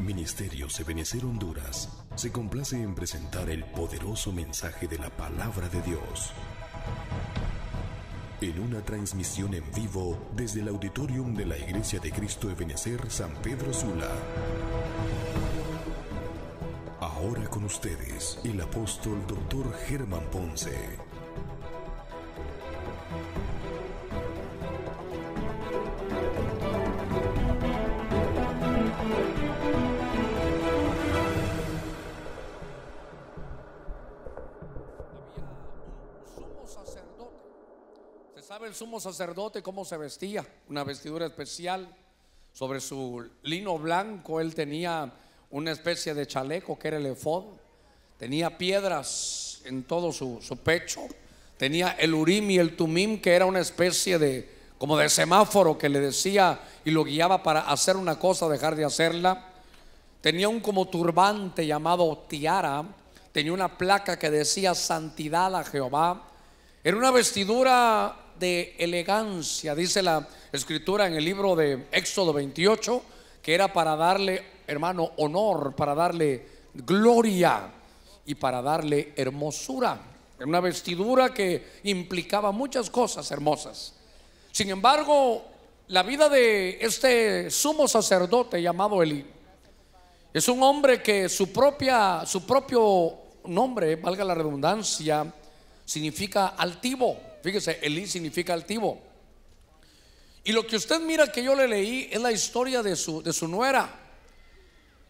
Ministerio Sebenecer Honduras se complace en presentar el poderoso mensaje de la palabra de Dios en una transmisión en vivo desde el auditorium de la Iglesia de Cristo de Benecer San Pedro Sula. Ahora con ustedes, el apóstol Dr. Germán Ponce el sumo sacerdote cómo se vestía, una vestidura especial. Sobre su lino blanco él tenía una especie de chaleco que era el efod. Tenía piedras en todo su, su pecho. Tenía el urim y el tumim que era una especie de como de semáforo que le decía y lo guiaba para hacer una cosa, dejar de hacerla. Tenía un como turbante llamado tiara. Tenía una placa que decía santidad a Jehová. Era una vestidura de elegancia, dice la escritura en el libro de Éxodo 28, que era para darle, hermano, honor, para darle gloria y para darle hermosura. Una vestidura que implicaba muchas cosas hermosas. Sin embargo, la vida de este sumo sacerdote llamado Eli es un hombre que su propia su propio nombre, valga la redundancia, significa altivo. Fíjese, Elí significa altivo. Y lo que usted mira que yo le leí es la historia de su, de su nuera,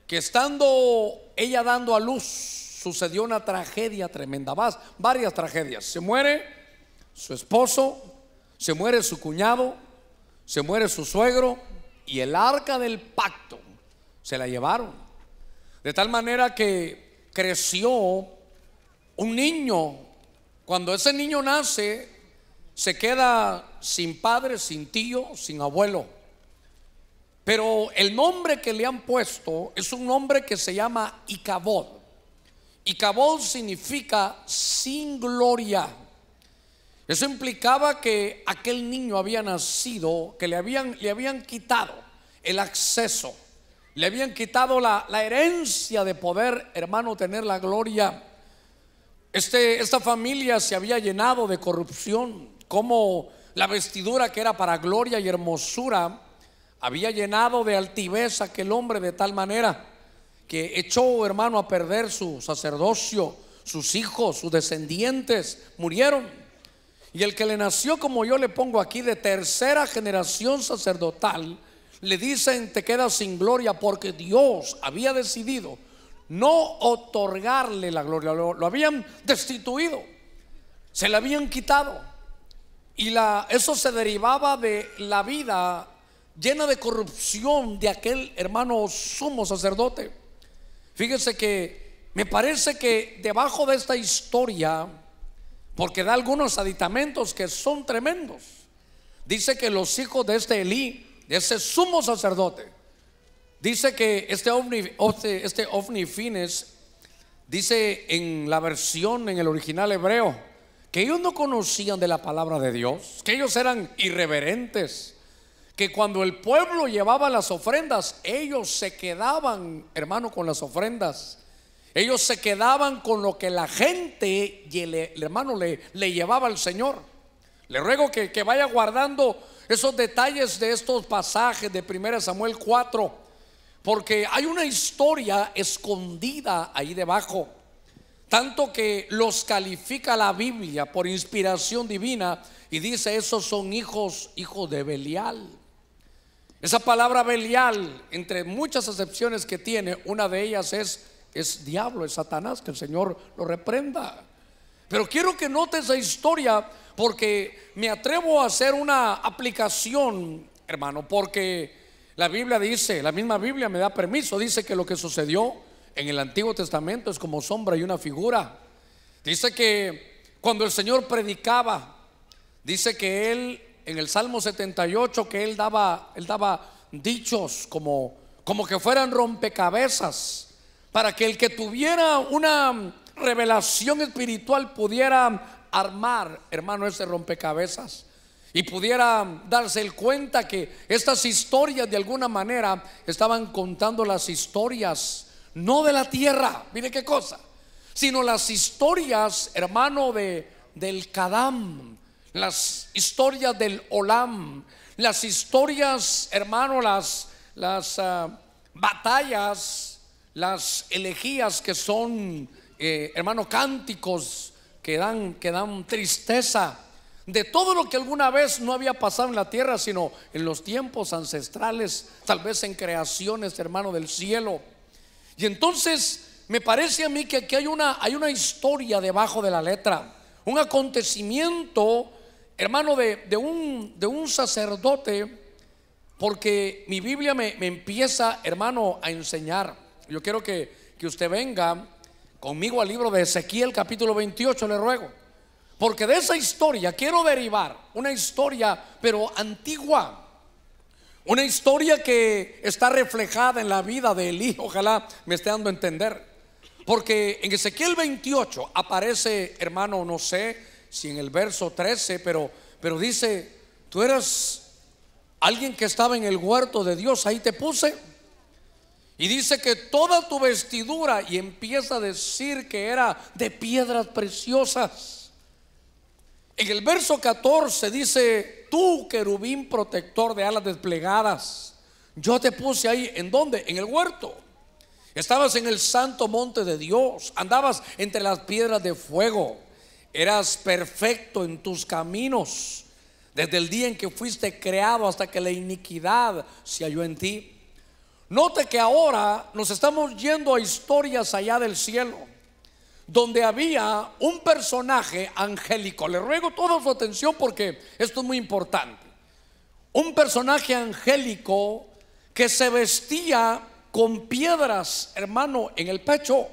que estando ella dando a luz, sucedió una tragedia tremenda, varias tragedias. Se muere su esposo, se muere su cuñado, se muere su suegro y el arca del pacto se la llevaron. De tal manera que creció un niño. Cuando ese niño nace, se queda sin padre, sin tío, sin abuelo. Pero el nombre que le han puesto es un nombre que se llama Icabod. Icabod significa sin gloria. Eso implicaba que aquel niño había nacido, que le habían, le habían quitado el acceso, le habían quitado la, la herencia de poder, hermano, tener la gloria. Este, esta familia se había llenado de corrupción. Como la vestidura que era para gloria y hermosura había llenado de altivez aquel hombre de tal manera que echó, hermano, a perder su sacerdocio, sus hijos, sus descendientes, murieron. Y el que le nació, como yo le pongo aquí, de tercera generación sacerdotal, le dicen, te quedas sin gloria porque Dios había decidido no otorgarle la gloria, lo, habían destituido, se le habían quitado. Y la, eso se derivaba de la vida llena de corrupción de aquel hermano sumo sacerdote. Fíjense que me parece que debajo de esta historia, porque da algunos aditamentos que son tremendos, dice que los hijos de este Elí, de ese sumo sacerdote, dice que este ovni, este, este ovni fines, dice en la versión, en el original hebreo, que ellos no conocían de la palabra de Dios, que ellos eran irreverentes, que cuando el pueblo llevaba las ofrendas, ellos se quedaban, hermano, con las ofrendas. Ellos se quedaban con lo que la gente, y el, hermano, le, llevaba al Señor. Le ruego que, que vaya guardando esos detalles de estos pasajes de 1 Samuel 4, porque hay una historia escondida ahí debajo tanto que los califica la Biblia por inspiración divina y dice, esos son hijos, hijos de Belial. Esa palabra Belial, entre muchas excepciones que tiene, una de ellas es, es diablo, es Satanás, que el Señor lo reprenda. Pero quiero que note esa historia porque me atrevo a hacer una aplicación, hermano, porque la Biblia dice, la misma Biblia me da permiso, dice que lo que sucedió en el Antiguo Testamento es como sombra y una figura. Dice que cuando el Señor predicaba, dice que él en el Salmo 78 que él daba él daba dichos como como que fueran rompecabezas para que el que tuviera una revelación espiritual pudiera armar, hermano, ese rompecabezas y pudiera darse el cuenta que estas historias de alguna manera estaban contando las historias no de la tierra, mire qué cosa, sino las historias, hermano, de, del Kadam, las historias del Olam, las historias, hermano, las, las ah, batallas, las elegías que son, eh, hermano, cánticos que dan, que dan tristeza de todo lo que alguna vez no había pasado en la tierra, sino en los tiempos ancestrales, tal vez en creaciones, hermano, del cielo. Y entonces me parece a mí que aquí hay una, hay una historia debajo de la letra, un acontecimiento, hermano, de, un, de un sacerdote, porque mi Biblia me, empieza, hermano, a enseñar. Yo quiero que, que usted venga conmigo al libro de Ezequiel capítulo 28, le ruego. Porque de esa historia quiero derivar una historia, pero antigua. Una historia que está reflejada en la vida de Elí, ojalá me esté dando a entender. Porque en Ezequiel 28 aparece, hermano, no sé si en el verso 13, pero, pero dice, tú eras alguien que estaba en el huerto de Dios, ahí te puse. Y dice que toda tu vestidura, y empieza a decir que era de piedras preciosas. En el verso 14 dice, tú, querubín protector de alas desplegadas, yo te puse ahí, ¿en dónde? En el huerto. Estabas en el santo monte de Dios, andabas entre las piedras de fuego, eras perfecto en tus caminos, desde el día en que fuiste creado hasta que la iniquidad se halló en ti. Note que ahora nos estamos yendo a historias allá del cielo donde había un personaje angélico. Le ruego toda su atención porque esto es muy importante. Un personaje angélico que se vestía con piedras, hermano, en el pecho.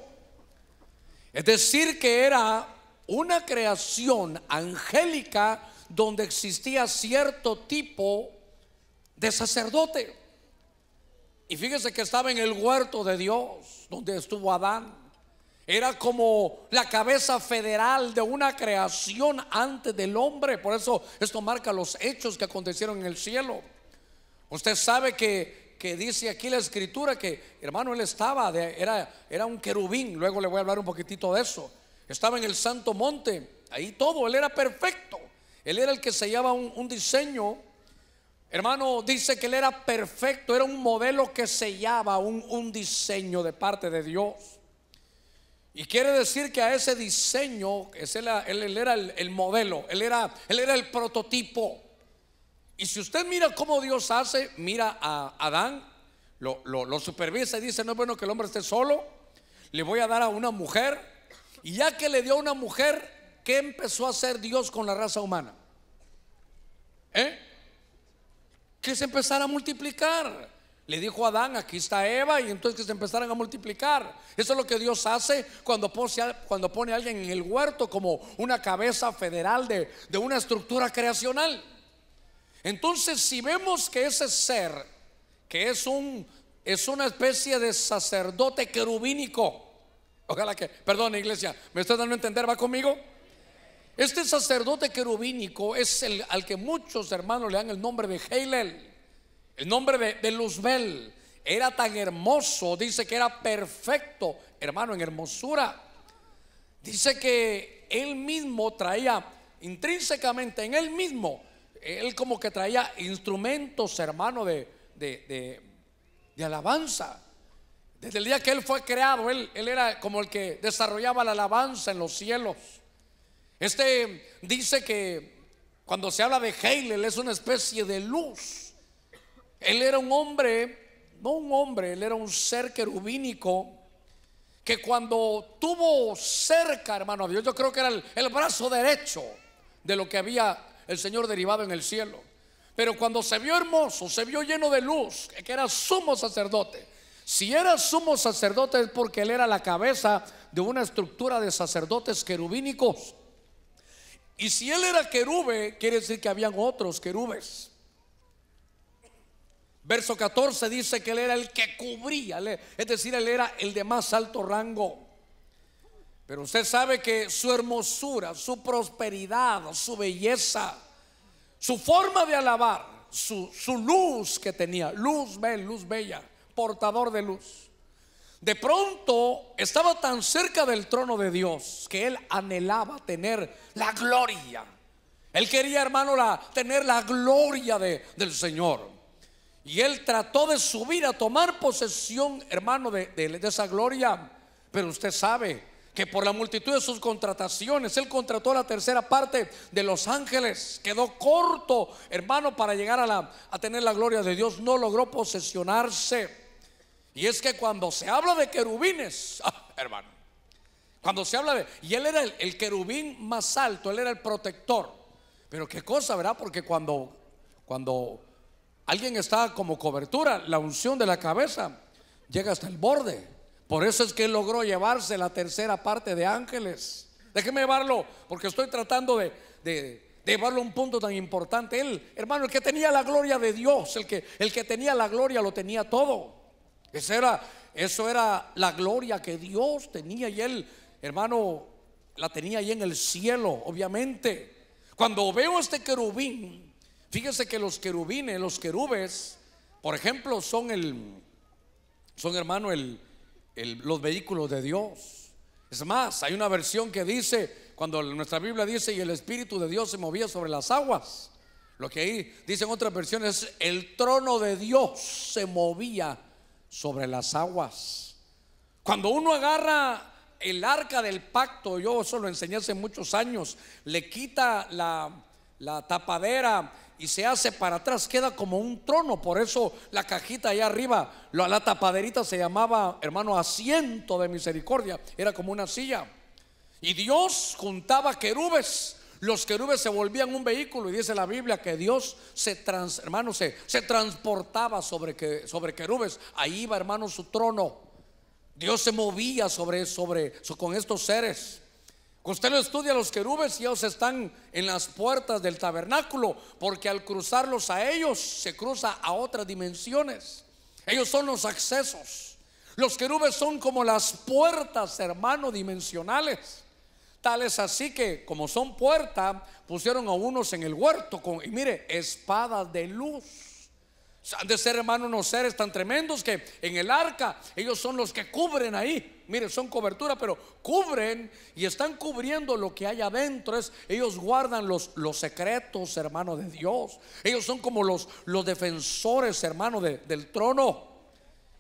Es decir, que era una creación angélica donde existía cierto tipo de sacerdote. Y fíjese que estaba en el huerto de Dios, donde estuvo Adán. Era como la cabeza federal de una creación antes del hombre. Por eso esto marca los hechos que acontecieron en el cielo. Usted sabe que, dice aquí la escritura que, hermano, él estaba, era, era un querubín. Luego le voy a hablar un poquitito de eso. Estaba en el santo monte. Ahí todo, él era perfecto. Él era el que sellaba un, un diseño. Hermano, dice que él era perfecto, era un modelo que sellaba un, un diseño de parte de Dios. Y quiere decir que a ese diseño, era, él, era el, modelo, él era, él era, el prototipo. Y si usted mira cómo Dios hace, mira a Adán, lo, supervisa y dice, no es bueno que el hombre esté solo, le voy a dar a una mujer. Y ya que le dio a una mujer, ¿qué empezó a hacer Dios con la raza humana? ¿Eh? Que se empezara a multiplicar. Le dijo a Adán, aquí está Eva, y entonces que se empezaran a multiplicar. Eso es lo que Dios hace cuando, pone a alguien en el huerto como una cabeza federal de, una estructura creacional. Entonces, si vemos que ese ser, que es, un, es una especie de sacerdote querubínico, ojalá que, perdón iglesia, ¿me está dando a entender? ¿Va conmigo? Este sacerdote querubínico es el al que muchos hermanos le dan el nombre de Heilel. El nombre de, Luzbel era tan hermoso, dice que era perfecto, hermano, en hermosura. Dice que él mismo traía intrínsecamente en él mismo, él como que traía instrumentos, hermano, de, alabanza. Desde el día que él fue creado, él, era como el que desarrollaba la alabanza en los cielos. Este dice que cuando se habla de él es una especie de luz él era un hombre, no un hombre, él era un ser querubínico que cuando tuvo cerca, hermano, a Dios, yo creo que era el, brazo derecho de lo que había el Señor derivado en el cielo. Pero cuando se vio hermoso, se vio lleno de luz, que era sumo sacerdote. Si era sumo sacerdote es porque él era la cabeza de una estructura de sacerdotes querubínicos. Y si él era querube, quiere decir que habían otros querubes. Verso 14 dice que él era el que cubría, es decir, él era el de más alto rango. Pero usted sabe que su hermosura, su prosperidad, su belleza, su forma de alabar, su, luz que tenía, luz bella, luz bella, portador de luz. De pronto estaba tan cerca del trono de Dios que él anhelaba tener la gloria. Él quería, hermano, la, tener la gloria del Señor. Y él trató de subir a tomar posesión, hermano, de, esa gloria. Pero usted sabe que por la multitud de sus contrataciones, él contrató la tercera parte de los ángeles. Quedó corto, hermano, para llegar a, la, a tener la gloria de Dios. No logró posesionarse. Y es que cuando se habla de querubines, ah, hermano, cuando se habla de... Y él era el, el querubín más alto, él era el protector. Pero qué cosa, ¿verdad? Porque cuando... cuando Alguien está como cobertura, la unción de la cabeza llega hasta el borde. Por eso es que logró llevarse la tercera parte de ángeles. Déjeme llevarlo, porque estoy tratando de, llevarlo a un punto tan importante. Él, hermano, el que tenía la gloria de Dios, el que, el que tenía la gloria lo tenía todo. eso era, eso era la gloria que Dios tenía y él, hermano, la tenía ahí en el cielo, obviamente. Cuando veo este querubín, Fíjese que los querubines, los querubes, por ejemplo, son el, son hermano, el, los vehículos de Dios. Es más, hay una versión que dice, cuando nuestra Biblia dice, y el Espíritu de Dios se movía sobre las aguas. Lo que ahí dicen otras versiones es, el trono de Dios se movía sobre las aguas. Cuando uno agarra el arca del pacto, yo eso lo enseñé hace muchos años, le quita la, la tapadera y se hace para atrás, queda como un trono. Por eso la cajita allá arriba, la, tapaderita se llamaba, hermano, asiento de misericordia, era como una silla. Y Dios juntaba querubes. Los querubes se volvían un vehículo y dice la Biblia que Dios se, hermano, se, transportaba sobre, que, sobre querubes. Ahí iba, hermano, su trono. Dios se movía sobre, sobre, con estos seres. Usted lo estudia los querubes y ellos están en las puertas del tabernáculo, porque al cruzarlos a ellos se cruza a otras dimensiones. Ellos son los accesos. Los querubes son como las puertas, hermano, dimensionales. tales así que, como son puertas, pusieron a unos en el huerto con, y mire, espadas de luz. Han de ser, hermanos unos seres tan tremendos que en el arca ellos son los que cubren ahí. Mire, son cobertura, pero cubren y están cubriendo lo que hay adentro. Es, ellos guardan los, los secretos, hermano, de Dios. Ellos son como los, los defensores, hermano, del trono.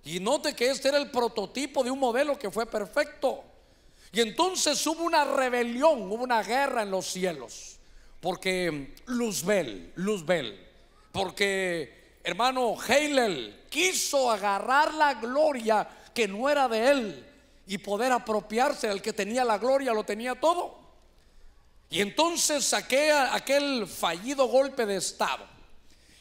Y note que este era el prototipo de un modelo que fue perfecto. Y entonces hubo una rebelión, hubo una guerra en los cielos. Porque mm, Luzbel, Luzbel, porque hermano Heilel quiso agarrar la gloria que no era de él y poder apropiarse. del que tenía la gloria lo tenía todo. Y entonces saqué aquel fallido golpe de Estado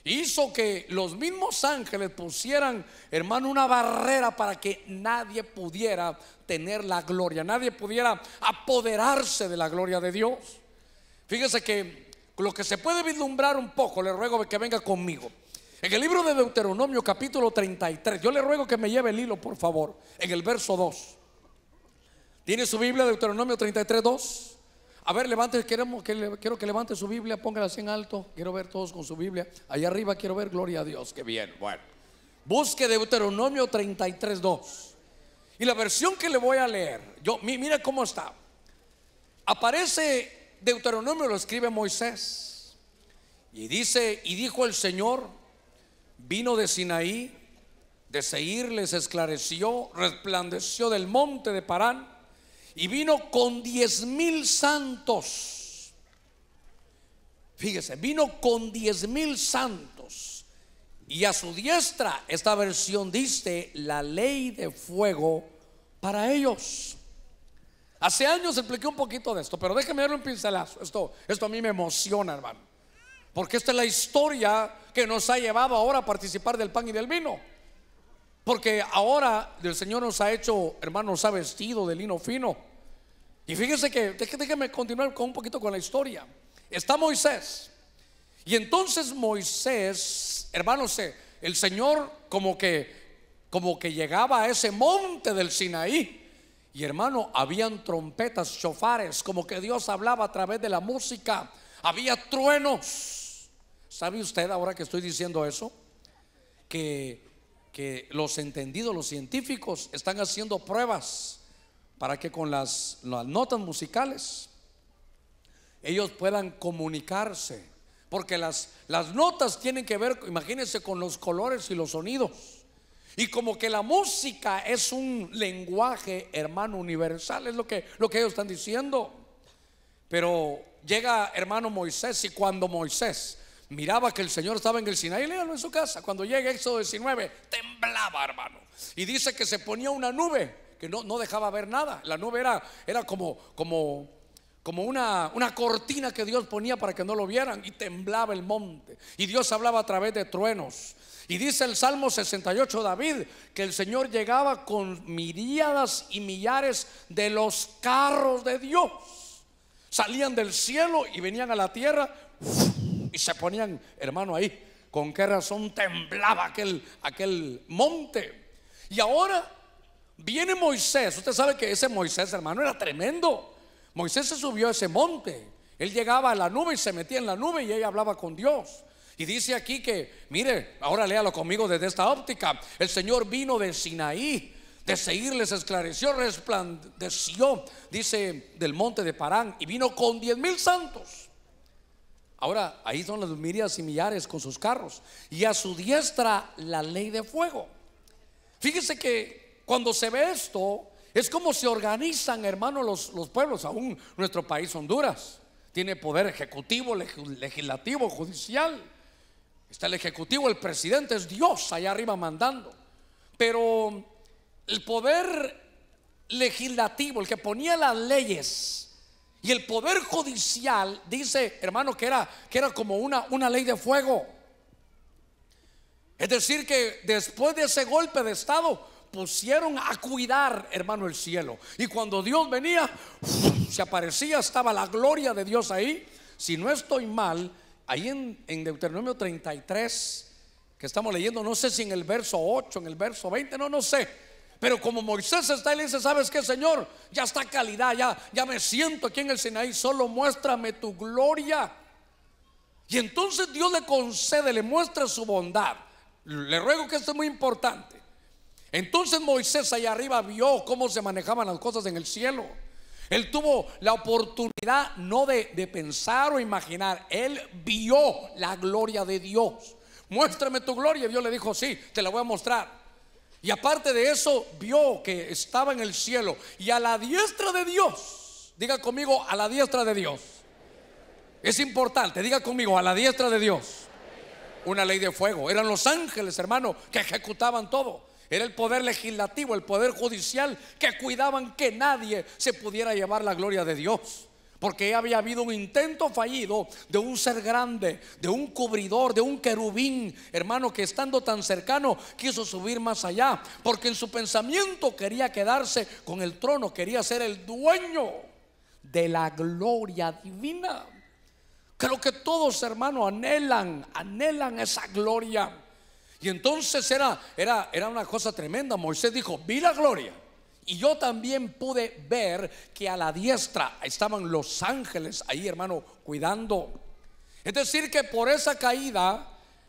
hizo que los mismos ángeles pusieran, hermano, una barrera para que nadie pudiera tener la gloria, nadie pudiera apoderarse de la gloria de Dios. Fíjese que lo que se puede vislumbrar un poco, le ruego que venga conmigo. En el libro de Deuteronomio capítulo 33, yo le ruego que me lleve el hilo, por favor, en el verso 2. ¿Tiene su Biblia Deuteronomio 33, 2? A ver, levante, queremos que, quiero que levante su Biblia, póngala así en alto. Quiero ver todos con su Biblia. Allá arriba quiero ver, gloria a Dios, qué bien. Bueno, busque Deuteronomio 33, 2. Y la versión que le voy a leer, yo, mira cómo está. Aparece Deuteronomio, lo escribe Moisés. Y dice, y dijo el Señor, Vino de Sinaí, de Seir les esclareció, resplandeció del monte de Parán y vino con diez mil santos. Fíjese, vino con diez mil santos y a su diestra, esta versión dice, la ley de fuego para ellos. Hace años expliqué un poquito de esto, pero déjeme verlo un pincelazo. Esto, esto a mí me emociona, hermano. Porque esta es la historia que nos ha llevado ahora a participar del pan y del vino. Porque ahora el Señor nos ha hecho, hermanos, nos ha vestido de lino fino. Y fíjense que, déjenme continuar con un poquito con la historia. Está Moisés. Y entonces Moisés, hermanos, el Señor como que como que llegaba a ese monte del Sinaí. Y hermano, habían trompetas, chofares, como que Dios hablaba a través de la música. Había truenos. ¿Sabe usted ahora que estoy diciendo eso? Que, los entendidos, los científicos, están haciendo pruebas para que con las, notas musicales ellos puedan comunicarse. Porque las, las notas tienen que ver, imagínense, con los colores y los sonidos. Y como que la música es un lenguaje, hermano, universal, es lo que, lo que ellos están diciendo. Pero llega hermano Moisés y cuando Moisés miraba que el Señor estaba en el Sinaí, léalo en su casa. Cuando llega Éxodo 19, temblaba, hermano. Y dice que se ponía una nube que no, no dejaba ver nada. La nube era, era como, como, como una, una cortina que Dios ponía para que no lo vieran. Y temblaba el monte. Y Dios hablaba a través de truenos. Y dice el Salmo 68 David que el Señor llegaba con miríadas y millares de los carros de Dios. Salían del cielo y venían a la tierra y se ponían, hermano, ahí. Con qué razón temblaba aquel, aquel monte. Y ahora viene Moisés. Usted sabe que ese Moisés, hermano, era tremendo. Moisés se subió a ese monte. Él llegaba a la nube y se metía en la nube y ella hablaba con Dios. Y dice aquí que, mire, ahora léalo conmigo desde esta óptica. El Señor vino de Sinaí, de seguirles esclareció, resplandeció, dice, del monte de Parán, y vino con diez mil santos. Ahora, ahí son las mirias y millares con sus carros. Y a su diestra la ley de fuego. Fíjese que cuando se ve esto, es como se organizan, hermanos, los, los pueblos, aún nuestro país Honduras. Tiene poder ejecutivo, legislativo, judicial. Está el ejecutivo, el presidente es Dios allá arriba mandando. Pero el poder legislativo, el que ponía las leyes, y el poder judicial dice, hermano, que era, que era como una, una ley de fuego. Es decir, que después de ese golpe de Estado pusieron a cuidar, hermano, el cielo. Y cuando Dios venía, se aparecía, estaba la gloria de Dios ahí. Si no estoy mal, ahí en, en Deuteronomio 33, que estamos leyendo, no sé si en el verso 8, en el verso 20, no, no sé pero como Moisés está, le dice, ¿sabes qué, Señor? Ya está calidad, ya, ya me siento aquí en el Sinaí, solo muéstrame tu gloria. Y entonces Dios le concede, le muestra su bondad. Le ruego que esto es muy importante. Entonces Moisés allá arriba vio cómo se manejaban las cosas en el cielo. Él tuvo la oportunidad no de, pensar o imaginar, él vio la gloria de Dios. Muéstrame tu gloria. y Dios le dijo, sí, te la voy a mostrar. Y aparte de eso, vio que estaba en el cielo y a la diestra de Dios. Diga conmigo, a la diestra de Dios. Es importante, diga conmigo, a la diestra de Dios. Una ley de fuego. Eran los ángeles, hermano, que ejecutaban todo. Era el poder legislativo, el poder judicial, que cuidaban que nadie se pudiera llevar la gloria de Dios porque había habido un intento fallido de un ser grande, de un cubridor, de un querubín, hermano, que estando tan cercano quiso subir más allá, porque en su pensamiento quería quedarse con el trono, quería ser el dueño de la gloria divina. Creo que todos, hermano, anhelan, anhelan esa gloria. Y entonces era, era, era una cosa tremenda. Moisés dijo, vi la gloria. Y yo también pude ver que a la diestra estaban los ángeles ahí, hermano, cuidando. Es decir, que por esa caída,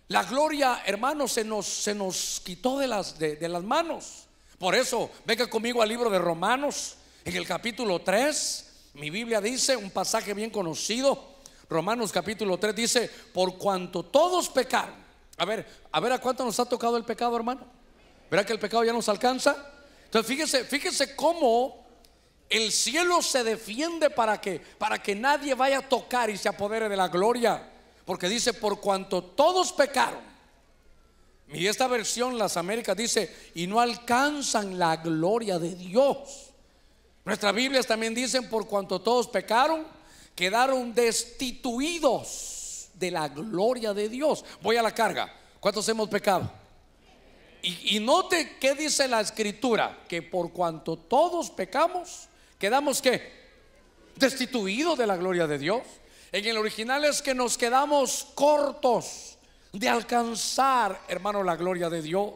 la gloria, hermano, se nos, se nos quitó de las, de, de las manos. Por eso, venga conmigo al libro de Romanos, en el capítulo 3. Mi Biblia dice un pasaje bien conocido. Romanos capítulo 3 dice, por cuanto todos pecaron. A ver, a ver a cuánto nos ha tocado el pecado, hermano. ¿Verá que el pecado ya nos alcanza? Entonces, fíjese, fíjese cómo el cielo se defiende para que para que nadie vaya a tocar y se apodere de la gloria, porque dice por cuanto todos pecaron. Y esta versión las Américas dice, y no alcanzan la gloria de Dios. Nuestras Biblias también dicen, por cuanto todos pecaron, quedaron destituidos de la gloria de Dios. Voy a la carga. ¿Cuántos hemos pecado? Y, note qué dice la escritura, que por cuanto todos pecamos, quedamos que destituidos de la gloria de Dios. En el original es que nos quedamos cortos de alcanzar, hermano, la gloria de Dios.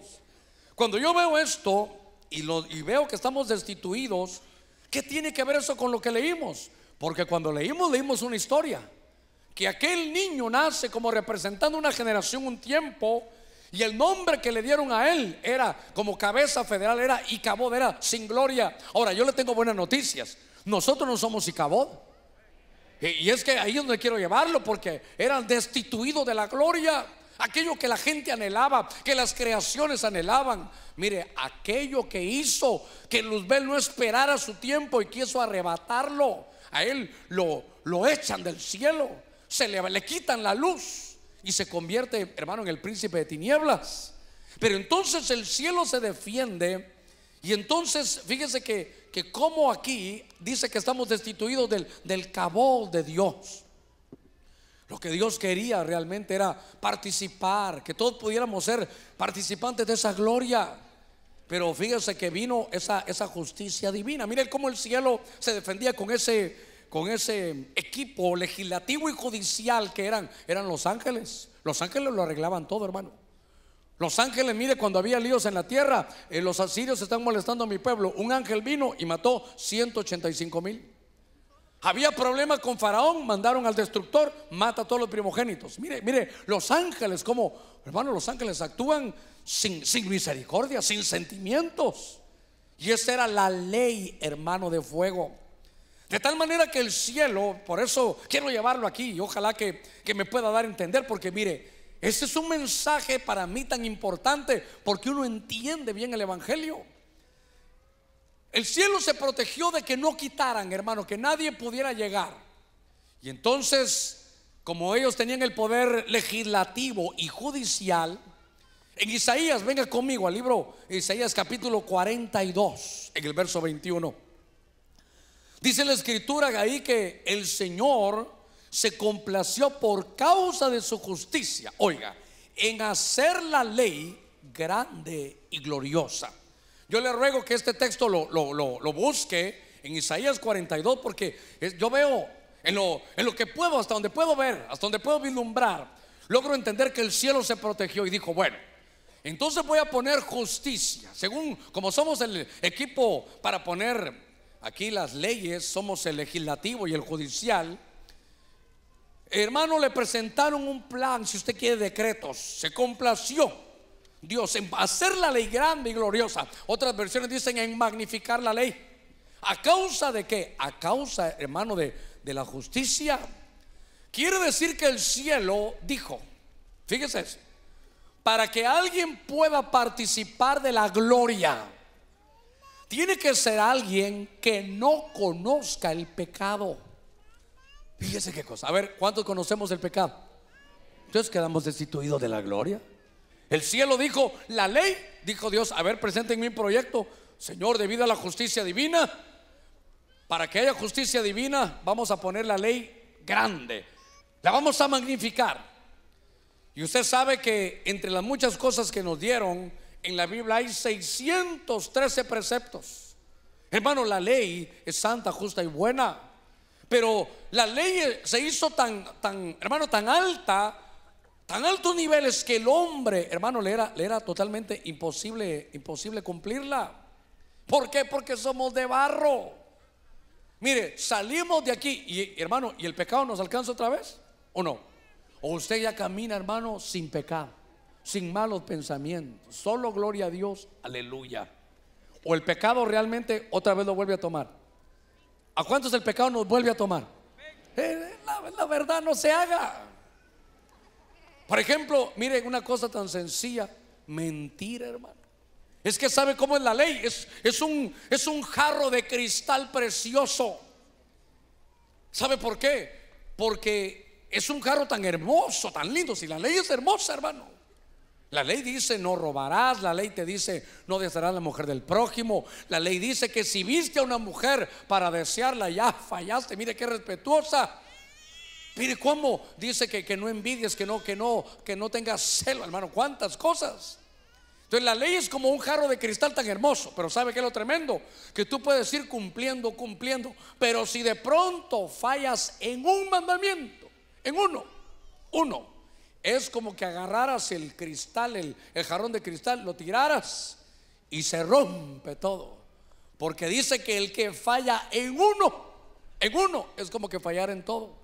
Cuando yo veo esto y, lo, y veo que estamos destituidos, ¿qué tiene que ver eso con lo que leímos? Porque cuando leímos, leímos una historia. Que aquel niño nace como representando una generación, un tiempo, y el nombre que le dieron a él era como cabeza federal, era Icabod, era sin gloria. Ahora, yo le tengo buenas noticias. Nosotros no somos Icabod. Y es que ahí es donde quiero llevarlo, porque eran destituido de la gloria. Aquello que la gente anhelaba, que las creaciones anhelaban. Mire, aquello que hizo que Luzbel no esperara su tiempo y quiso arrebatarlo. A él lo, lo echan del cielo, se le, le quitan la luz y se convierte, hermano, en el príncipe de tinieblas. Pero entonces el cielo se defiende y entonces fíjese que, que como aquí dice que estamos destituidos del, del de Dios. Lo que Dios quería realmente era participar, que todos pudiéramos ser participantes de esa gloria. Pero fíjese que vino esa, esa justicia divina. Mire cómo el cielo se defendía con ese con ese equipo legislativo y judicial que eran, eran Los Ángeles. Los Ángeles lo arreglaban todo, hermano. Los ángeles, mire, cuando había líos en la tierra, eh, los asirios están molestando a mi pueblo. Un ángel vino y mató 185 mil. Había problemas con Faraón, mandaron al destructor, mata a todos los primogénitos. Mire, mire, los ángeles, como hermano, los ángeles actúan sin, sin misericordia, sin sentimientos. Y esa era la ley, hermano de fuego. De tal manera que el cielo, por eso quiero llevarlo aquí y ojalá que, me pueda dar a entender, porque mire, este es un mensaje para mí tan importante, porque uno entiende bien el Evangelio. El cielo se protegió de que no quitaran, hermano, que nadie pudiera llegar. Y entonces, como ellos tenían el poder legislativo y judicial, en Isaías, venga conmigo al libro Isaías capítulo 42, en el verso 21. Dice la escritura ahí que el Señor se complació por causa de su justicia, oiga, en hacer la ley grande y gloriosa. Yo le ruego que este texto lo, lo, busque en Isaías 42 porque yo veo en lo, en lo que puedo, hasta donde puedo ver, hasta donde puedo vislumbrar, logro entender que el cielo se protegió y dijo, bueno, entonces voy a poner justicia, según como somos el equipo para poner Aquí las leyes somos el legislativo y el judicial. Hermano, le presentaron un plan, si usted quiere decretos, se complació Dios en hacer la ley grande y gloriosa. Otras versiones dicen en magnificar la ley. ¿A causa de qué? A causa, hermano, de, de la justicia. Quiere decir que el cielo dijo, fíjese, para que alguien pueda participar de la gloria tiene que ser alguien que no conozca el pecado. Fíjese qué cosa. A ver, ¿cuántos conocemos el pecado? Entonces quedamos destituidos de la gloria. El cielo dijo, la ley, dijo Dios, a ver, en mi proyecto, Señor, debido a la justicia divina, para que haya justicia divina, vamos a poner la ley grande, la vamos a magnificar. Y usted sabe que entre las muchas cosas que nos dieron, en la Biblia hay 613 preceptos. Hermano, la ley es santa, justa y buena. Pero la ley se hizo tan, tan, hermano, tan alta, tan altos niveles que el hombre, hermano, le era, le era totalmente imposible, imposible cumplirla. ¿Por qué? Porque somos de barro. Mire, salimos de aquí y hermano, ¿y el pecado nos alcanza otra vez? ¿O no? ¿O usted ya camina, hermano, sin pecado? sin malos pensamientos. Solo gloria a Dios, aleluya. O el pecado realmente otra vez lo vuelve a tomar. ¿A cuántos el pecado nos vuelve a tomar? Eh, la, verdad no se haga. Por ejemplo, miren una cosa tan sencilla, mentir, hermano. Es que sabe cómo es la ley, es, es, un, es un jarro de cristal precioso. ¿Sabe por qué? Porque es un jarro tan hermoso, tan lindo. Si la ley es hermosa, hermano. La ley dice no robarás, la ley te dice no desearás la mujer del prójimo, la ley dice que si viste a una mujer para desearla ya fallaste, mire qué respetuosa. Mire cómo dice que, no envidies, que no, que no, que no tengas celo, hermano, cuántas cosas. Entonces la ley es como un jarro de cristal tan hermoso, pero ¿sabe qué es lo tremendo? Que tú puedes ir cumpliendo, cumpliendo, pero si de pronto fallas en un mandamiento, en uno, uno, es como que agarraras el cristal, el, jarrón de cristal, lo tiraras y se rompe todo. Porque dice que el que falla en uno, en uno, es como que fallar en todo.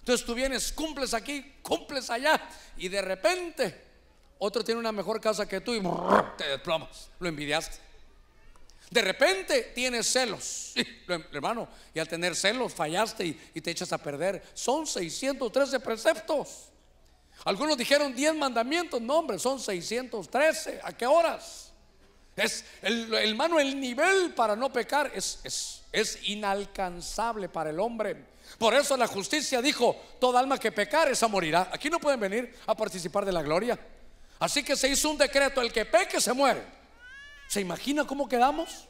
Entonces tú vienes, cumples aquí, cumples allá y de repente otro tiene una mejor casa que tú y te desplomas, lo envidiaste. De repente tienes celos, em, hermano, y al tener celos fallaste y, y te echas a perder. Son 613 preceptos. Algunos dijeron 10 mandamientos, no hombre, son 613. ¿A qué horas? Es, el, hermano, el nivel para no pecar es, es, es inalcanzable para el hombre. Por eso la justicia dijo, toda alma que pecar, esa morirá. Aquí no pueden venir a participar de la gloria. Así que se hizo un decreto, el que peque se muere. ¿Se imagina cómo quedamos?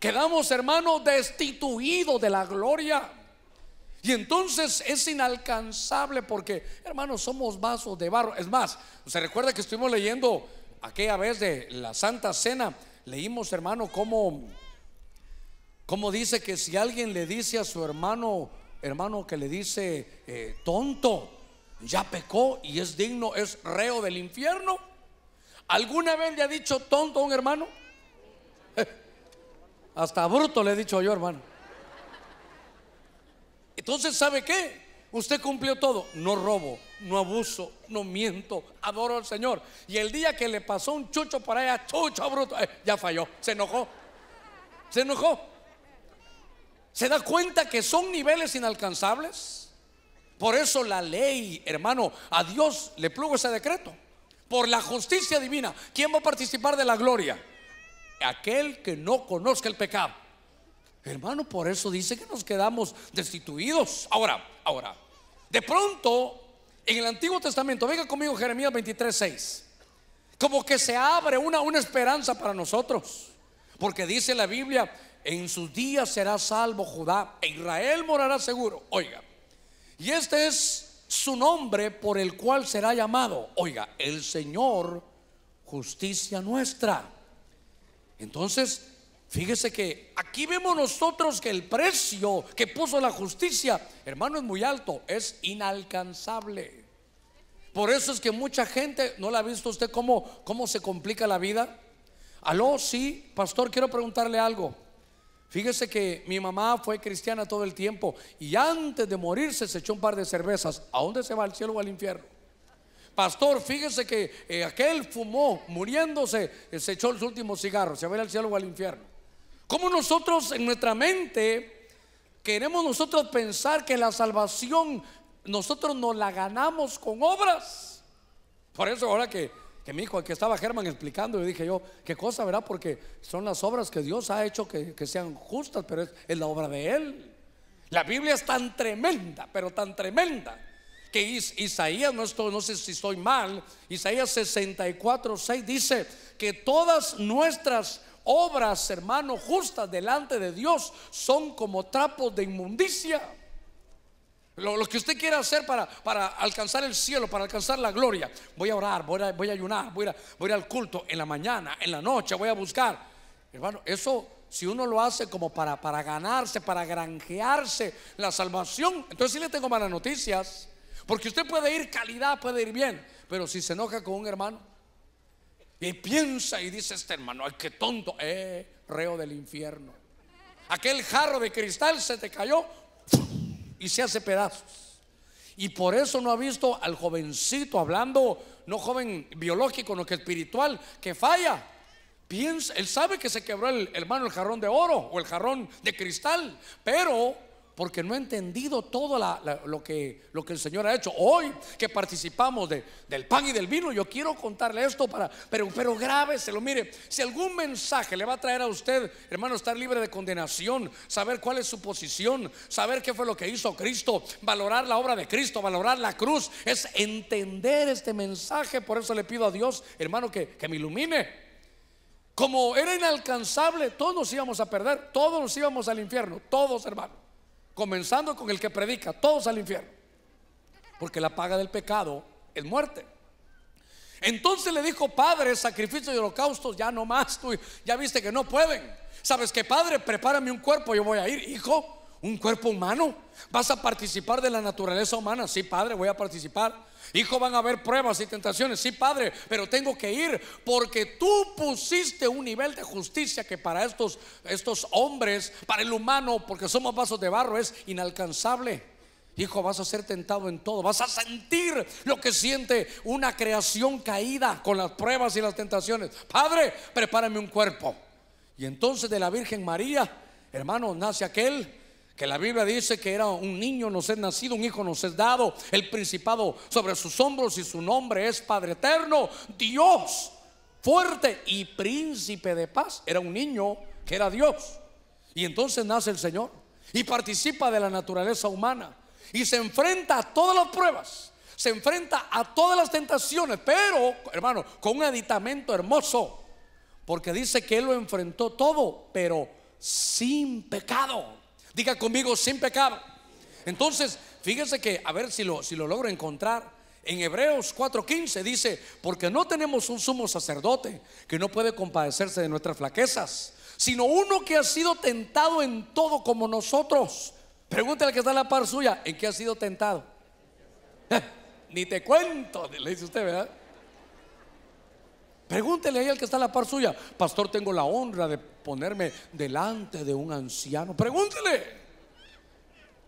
Quedamos, hermano destituidos de la gloria. Y entonces es inalcanzable porque, hermanos, somos vasos de barro. Es más, se recuerda que estuvimos leyendo aquella vez de la Santa Cena. Leímos, hermano, cómo, cómo dice que si alguien le dice a su hermano, hermano que le dice eh, tonto, ya pecó y es digno, es reo del infierno. ¿Alguna vez le ha dicho tonto a un hermano? hasta bruto le he dicho yo, hermano. Entonces, ¿sabe qué? Usted cumplió todo. No robo, no abuso, no miento, adoro al Señor. Y el día que le pasó un chucho para allá, chucho bruto, eh, ya falló, se enojó. Se enojó. ¿Se da cuenta que son niveles inalcanzables? Por eso la ley, hermano, a Dios le plugo ese decreto. Por la justicia divina, ¿quién va a participar de la gloria? Aquel que no conozca el pecado. Hermano, por eso dice que nos quedamos destituidos. Ahora, ahora, de pronto, en el Antiguo Testamento, venga conmigo Jeremías 23, 6, como que se abre una, una esperanza para nosotros. Porque dice la Biblia, en sus días será salvo Judá, e Israel morará seguro. Oiga, y este es su nombre por el cual será llamado. Oiga, el Señor, justicia nuestra. Entonces, Fíjese que aquí vemos nosotros que el precio que puso la justicia, hermano, es muy alto, es inalcanzable. Por eso es que mucha gente, ¿no la ha visto usted cómo, cómo se complica la vida? Aló, sí, pastor, quiero preguntarle algo. Fíjese que mi mamá fue cristiana todo el tiempo y antes de morirse se echó un par de cervezas. ¿A dónde se va, al cielo o al infierno? Pastor, fíjese que eh, aquel fumó muriéndose, eh, se echó el último cigarro. ¿Se va al cielo o al infierno? ¿Cómo nosotros en nuestra mente queremos nosotros pensar que la salvación nosotros nos la ganamos con obras? Por eso ahora que, mi hijo, que estaba Germán explicando, yo dije yo, qué cosa, ¿verdad? Porque son las obras que Dios ha hecho que, sean justas, pero es, la obra de Él. La Biblia es tan tremenda, pero tan tremenda que Isaías, no, no sé si estoy mal, Isaías 64, 6 dice que todas nuestras obras, hermano, justas delante de Dios son como trapos de inmundicia. Lo, que usted quiera hacer para, para, alcanzar el cielo, para alcanzar la gloria. Voy a orar, voy a, voy a ayunar, voy a, voy ir al culto en la mañana, en la noche, voy a buscar. Hermano, eso si uno lo hace como para, para ganarse, para granjearse la salvación, entonces sí le tengo malas noticias. Porque usted puede ir calidad, puede ir bien, pero si se enoja con un hermano, y piensa y dice este hermano, ay, qué tonto, eh, reo del infierno. Aquel jarro de cristal se te cayó y se hace pedazos. Y por eso no ha visto al jovencito hablando, no joven biológico, no que espiritual, que falla. Piensa, él sabe que se quebró el hermano el jarrón de oro o el jarrón de cristal, pero porque no he entendido todo lo, que, lo que el Señor ha hecho. Hoy que participamos del pan y del vino, yo quiero contarle esto para, pero, pero grábeselo. Mire, si algún mensaje le va a traer a usted, hermano, estar libre de condenación, saber cuál es su posición, saber qué fue lo que hizo Cristo, valorar la obra de Cristo, valorar la cruz, es entender este mensaje. Por eso le pido a Dios, hermano, que, me ilumine. Como era inalcanzable, todos íbamos a perder, todos nos íbamos al infierno, todos hermano comenzando con el que predica, todos al infierno. Porque la paga del pecado es muerte. Entonces le dijo, Padre, sacrificio y holocaustos, ya no más, tú ya viste que no pueden. ¿Sabes que Padre? Prepárame un cuerpo, yo voy a ir, hijo un cuerpo humano. Vas a participar de la naturaleza humana. Sí, Padre, voy a participar. Hijo, van a haber pruebas y tentaciones. Sí, Padre, pero tengo que ir porque tú pusiste un nivel de justicia que para estos, estos hombres, para el humano, porque somos vasos de barro, es inalcanzable. Hijo, vas a ser tentado en todo. Vas a sentir lo que siente una creación caída con las pruebas y las tentaciones. Padre, prepárame un cuerpo. Y entonces de la Virgen María, hermano, nace aquel que la Biblia dice que era un niño nos es nacido, un hijo nos es dado, el principado sobre sus hombros y su nombre es Padre Eterno, Dios fuerte y príncipe de paz. Era un niño que era Dios. Y entonces nace el Señor y participa de la naturaleza humana y se enfrenta a todas las pruebas, se enfrenta a todas las tentaciones, pero, hermano, con un aditamento hermoso, porque dice que Él lo enfrentó todo, pero sin pecado. Diga conmigo, sin pecado. Entonces, fíjese que, a ver si lo, si lo logro encontrar. En Hebreos 4:15 dice, porque no tenemos un sumo sacerdote que no puede compadecerse de nuestras flaquezas, sino uno que ha sido tentado en todo como nosotros. Pregúntale que está la par suya, ¿en qué ha sido tentado? Ni te cuento, le dice usted, ¿verdad? Pregúntele ahí al que está a la par suya, pastor, tengo la honra de ponerme delante de un anciano. Pregúntele.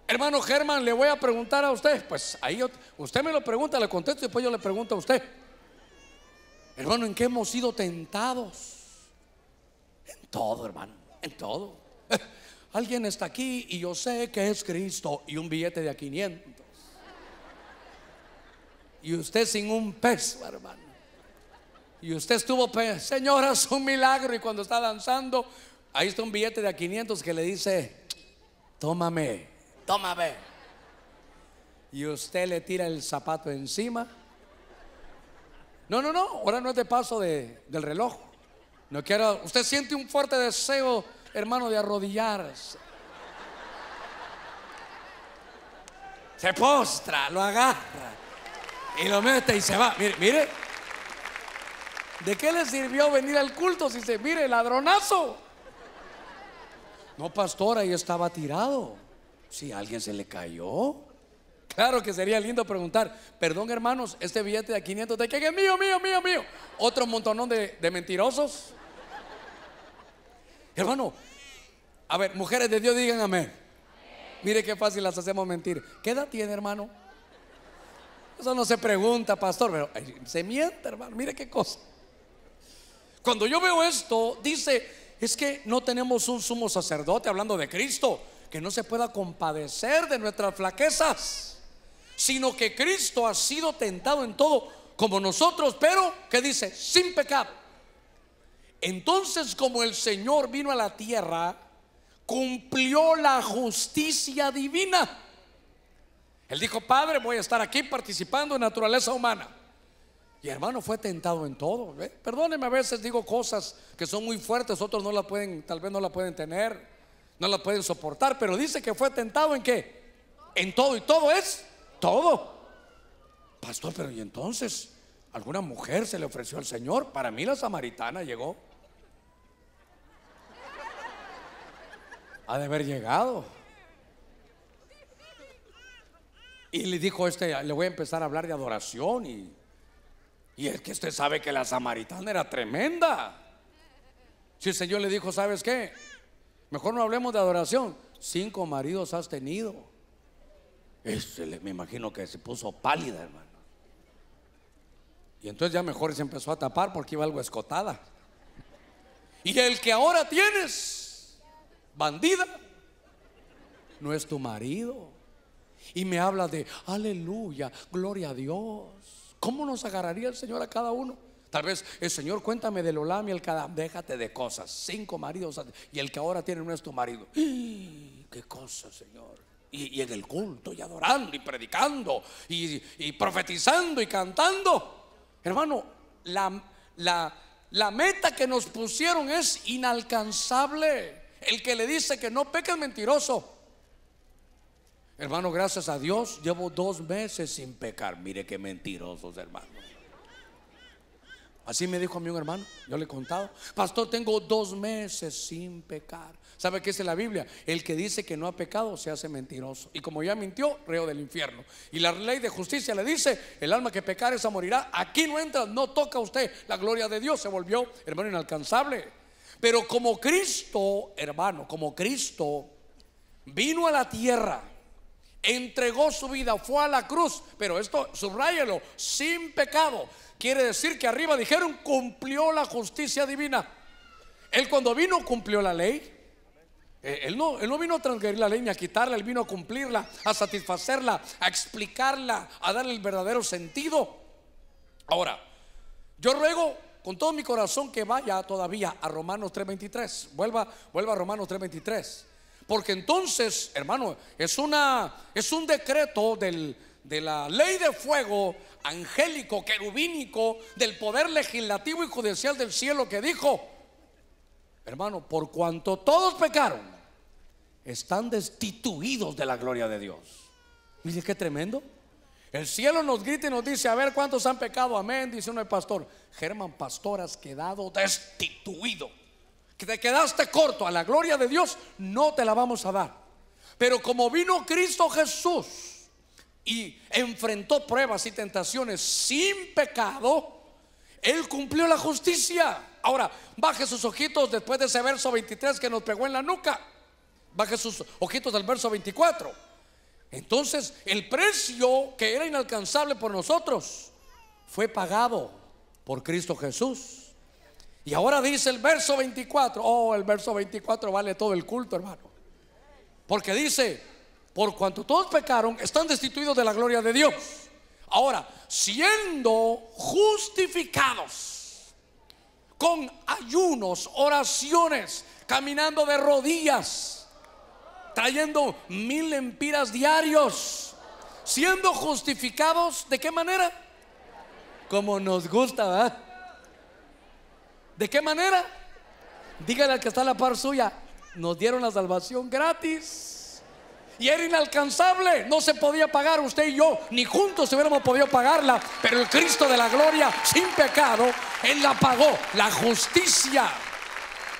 Hermano Germán, le voy a preguntar a usted. Pues ahí usted me lo pregunta, le contesto y después yo le pregunto a usted. Hermano, ¿en qué hemos sido tentados? En todo, hermano, en todo. Alguien está aquí y yo sé que es Cristo y un billete de a 500. Y usted sin un peso, hermano y usted estuvo, señora es un milagro. Y cuando está danzando, ahí está un billete de a 500 que le dice, tómame, tómame. Y usted le tira el zapato encima. No, no, no, ahora no es de paso del reloj. No quiero, usted siente un fuerte deseo, hermano, de arrodillarse. Se postra, lo agarra y lo mete y se va. Mire, mire. ¿De qué le sirvió venir al culto si se mire ladronazo? No, pastor, ahí estaba tirado. Si alguien se le cayó. Claro que sería lindo preguntar, perdón hermanos, este billete de 500 de que es mío, mío, mío, mío. Otro montonón de, mentirosos. Hermano, a ver, mujeres de Dios, digan amén. Mire qué fácil las hacemos mentir. ¿Qué edad tiene, hermano? Eso no se pregunta, pastor, pero se miente, hermano. Mire qué cosa. Cuando yo veo esto, dice, es que no tenemos un sumo sacerdote, hablando de Cristo, que no se pueda compadecer de nuestras flaquezas, sino que Cristo ha sido tentado en todo, como nosotros, pero, que dice? Sin pecado. Entonces, como el Señor vino a la tierra, cumplió la justicia divina. Él dijo, Padre, voy a estar aquí participando en naturaleza humana. Y hermano, fue tentado en todo. Perdóneme, a veces digo cosas que son muy fuertes, otros no la pueden, tal vez no la pueden tener, no la pueden soportar, pero dice que fue tentado en qué? En todo, y todo es todo. Pastor, pero ¿y entonces? ¿Alguna mujer se le ofreció al Señor? Para mí la samaritana llegó. Ha de haber llegado. Y le dijo este, le voy a empezar a hablar de adoración y y es que usted sabe que la samaritana era tremenda. Si el Señor le dijo, ¿sabes qué? Mejor no hablemos de adoración. Cinco maridos has tenido. Este, me imagino que se puso pálida, hermano. Y entonces ya mejor se empezó a tapar porque iba algo escotada. Y el que ahora tienes, bandida, no es tu marido. Y me habla de, aleluya, gloria a Dios. ¿Cómo nos agarraría el Señor a cada uno? Tal vez el Señor, cuéntame de Olam y el cada Déjate de cosas. Cinco maridos y el que ahora tiene no es tu marido. ¡Qué cosa, Señor! Y, en el culto, y adorando, y predicando, y, y profetizando, y cantando. Hermano, la, la, la meta que nos pusieron es inalcanzable. El que le dice que no peca es mentiroso. Hermano, gracias a Dios, llevo dos meses sin pecar. Mire qué mentirosos, hermano. Así me dijo a mí un hermano, yo le he contado, pastor, tengo dos meses sin pecar. ¿Sabe qué dice la Biblia? El que dice que no ha pecado se hace mentiroso. Y como ya mintió, reo del infierno. Y la ley de justicia le dice, el alma que pecar esa morirá. Aquí no entra, no toca usted. La gloria de Dios se volvió, hermano, inalcanzable. Pero como Cristo, hermano, como Cristo vino a la tierra entregó su vida, fue a la cruz, pero esto subráyelo, sin pecado. Quiere decir que arriba dijeron cumplió la justicia divina. Él cuando vino cumplió la ley. Eh, él no, él no vino a transgredir la ley ni a quitarla, él vino a cumplirla, a satisfacerla, a explicarla, a darle el verdadero sentido. Ahora, yo ruego con todo mi corazón que vaya todavía a Romanos 3.23. Vuelva, vuelva a Romanos 3.23. Porque entonces, hermano, es, una, es un decreto del, de la ley de fuego angélico, querubínico, del poder legislativo y judicial del cielo que dijo, hermano, por cuanto todos pecaron, están destituidos de la gloria de Dios. Mire qué tremendo. El cielo nos grita y nos dice, a ver cuántos han pecado, amén, dice uno el pastor. Germán, pastor, has quedado destituido que te quedaste corto a la gloria de Dios, no te la vamos a dar. Pero como vino Cristo Jesús y enfrentó pruebas y tentaciones sin pecado, Él cumplió la justicia. Ahora, baje sus ojitos después de ese verso 23 que nos pegó en la nuca. Baje sus ojitos del verso 24. Entonces, el precio que era inalcanzable por nosotros fue pagado por Cristo Jesús. Y ahora dice el verso 24, oh, el verso 24 vale todo el culto, hermano. Porque dice, por cuanto todos pecaron, están destituidos de la gloria de Dios. Ahora, siendo justificados con ayunos, oraciones, caminando de rodillas, trayendo mil empiras diarios, siendo justificados, ¿de qué manera? Como nos gusta, ¿verdad? ¿De qué manera? Dígale al que está a la par suya, nos dieron la salvación gratis. Y era inalcanzable, no se podía pagar usted y yo, ni juntos hubiéramos podido pagarla, pero el Cristo de la gloria, sin pecado, Él la pagó, la justicia.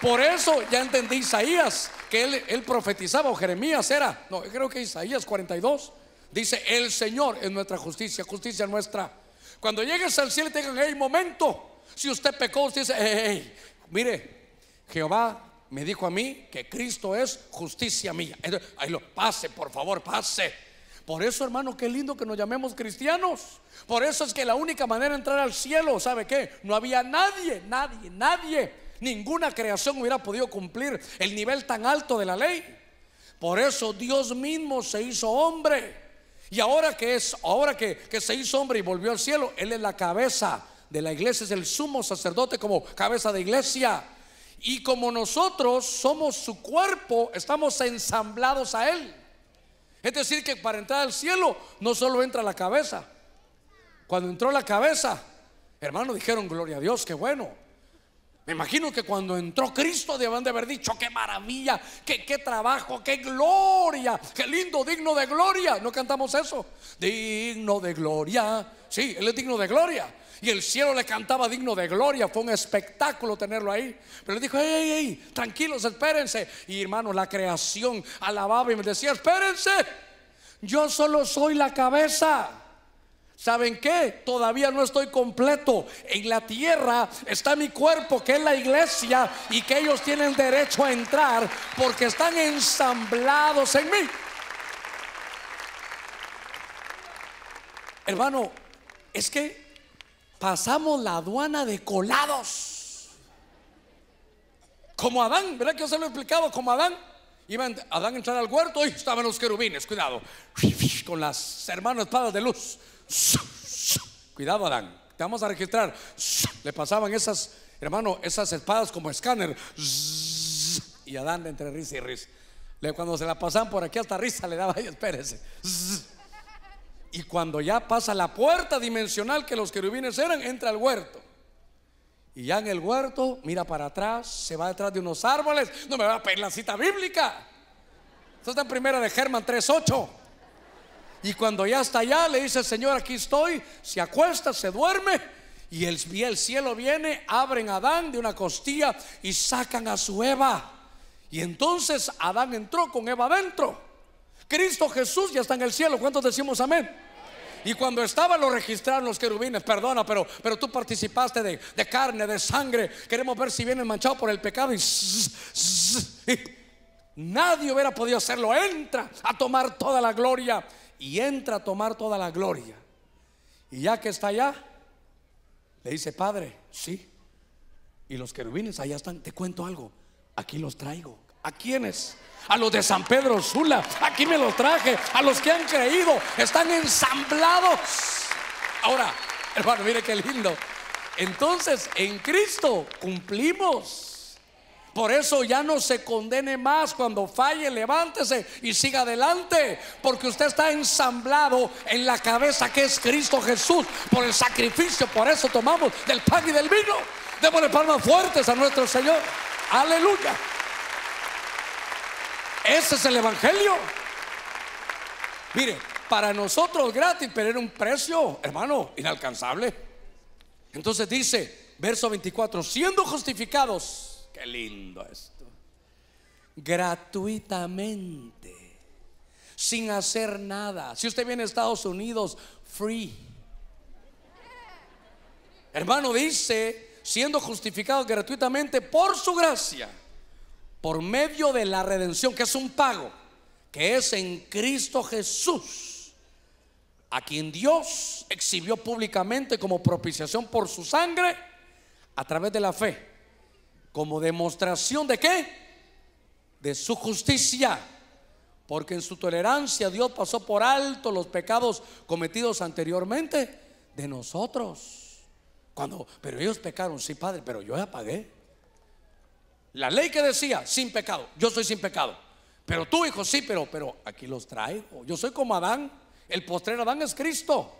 Por eso ya entendí Isaías, que él, profetizaba, o Jeremías era, no, creo que Isaías 42, dice, el Señor es nuestra justicia, justicia nuestra. Cuando llegues al cielo y digan: hey, momento, si usted pecó, usted dice, hey, mire, Jehová me dijo a mí que Cristo es justicia mía. ahí lo pase, por favor, pase. Por eso, hermano, qué lindo que nos llamemos cristianos. Por eso es que la única manera de entrar al cielo, ¿sabe qué? No había nadie, nadie, nadie. Ninguna creación hubiera podido cumplir el nivel tan alto de la ley. Por eso Dios mismo se hizo hombre. Y ahora que es, ahora que, que se hizo hombre y volvió al cielo, Él es la cabeza de la iglesia es el sumo sacerdote como cabeza de iglesia. Y como nosotros somos su cuerpo, estamos ensamblados a él. Es decir, que para entrar al cielo no solo entra la cabeza. Cuando entró la cabeza, hermano, dijeron, gloria a Dios, qué bueno. Me imagino que cuando entró Cristo debían de haber dicho, qué maravilla, qué, qué trabajo, qué gloria, qué lindo, digno de gloria. ¿No cantamos eso? Digno de gloria. Sí, Él es digno de gloria y el cielo le cantaba digno de gloria. Fue un espectáculo tenerlo ahí. Pero le dijo, hey, hey, tranquilos, espérense. Y hermano, la creación alababa y me decía, espérense, yo solo soy la cabeza. ¿Saben qué? Todavía no estoy completo. En la tierra está mi cuerpo, que es la iglesia, y que ellos tienen derecho a entrar porque están ensamblados en mí. Hermano, es que pasamos la aduana de colados. Como Adán, ¿verdad que yo se lo he explicado? Como Adán. Iban Adán a entrar al huerto y estaban los querubines, cuidado. Con las hermanas espadas de luz. Cuidado, Adán. Te vamos a registrar. Le pasaban esas, hermano, esas espadas como escáner. Y Adán entre risa y risa. Cuando se la pasaban por aquí hasta risa le daba, espérese. Y cuando ya pasa la puerta dimensional que los querubines eran, entra al huerto. Y ya en el huerto, mira para atrás, se va detrás de unos árboles. No me va a pedir la cita bíblica. Esta está en primera de Germán 3.8. Y cuando ya está allá, le dice, Señor, aquí estoy. Se acuesta, se duerme. Y el, el cielo viene, abren a Adán de una costilla y sacan a su Eva. Y entonces Adán entró con Eva adentro. Cristo Jesús ya está en el cielo. ¿Cuántos decimos amén? Y cuando estaban lo registraron los querubines, perdona, pero, pero tú participaste de, carne, de sangre. Queremos ver si viene manchado por el pecado. Y, y nadie hubiera podido hacerlo. Entra a tomar toda la gloria. Y entra a tomar toda la gloria. Y ya que está allá, le dice, Padre, sí. Y los querubines allá están. Te cuento algo. Aquí los traigo. ¿A quiénes? a los de San Pedro Sula, aquí me los traje, a los que han creído, están ensamblados. Ahora, hermano, mire qué lindo. Entonces, en Cristo cumplimos. Por eso ya no se condene más cuando falle, levántese y siga adelante, porque usted está ensamblado en la cabeza que es Cristo Jesús, por el sacrificio, por eso tomamos del pan y del vino. Démosle palmas fuertes a nuestro Señor. Aleluya. Ese es el Evangelio. Mire, para nosotros gratis, pero era un precio, hermano, inalcanzable. Entonces dice, verso 24, siendo justificados, qué lindo esto, gratuitamente, sin hacer nada. Si usted viene a Estados Unidos, free. Hermano, dice, siendo justificados gratuitamente por su gracia por medio de la redención, que es un pago, que es en Cristo Jesús, a quien Dios exhibió públicamente como propiciación por su sangre a través de la fe, como demostración de qué? De su justicia. Porque en su tolerancia Dios pasó por alto los pecados cometidos anteriormente de nosotros. Cuando, pero ellos pecaron, sí, Padre, pero yo ya pagué. La ley que decía, sin pecado. Yo soy sin pecado. Pero tú, hijo, sí, pero, pero aquí los traigo. Yo soy como Adán. El postrer Adán es Cristo.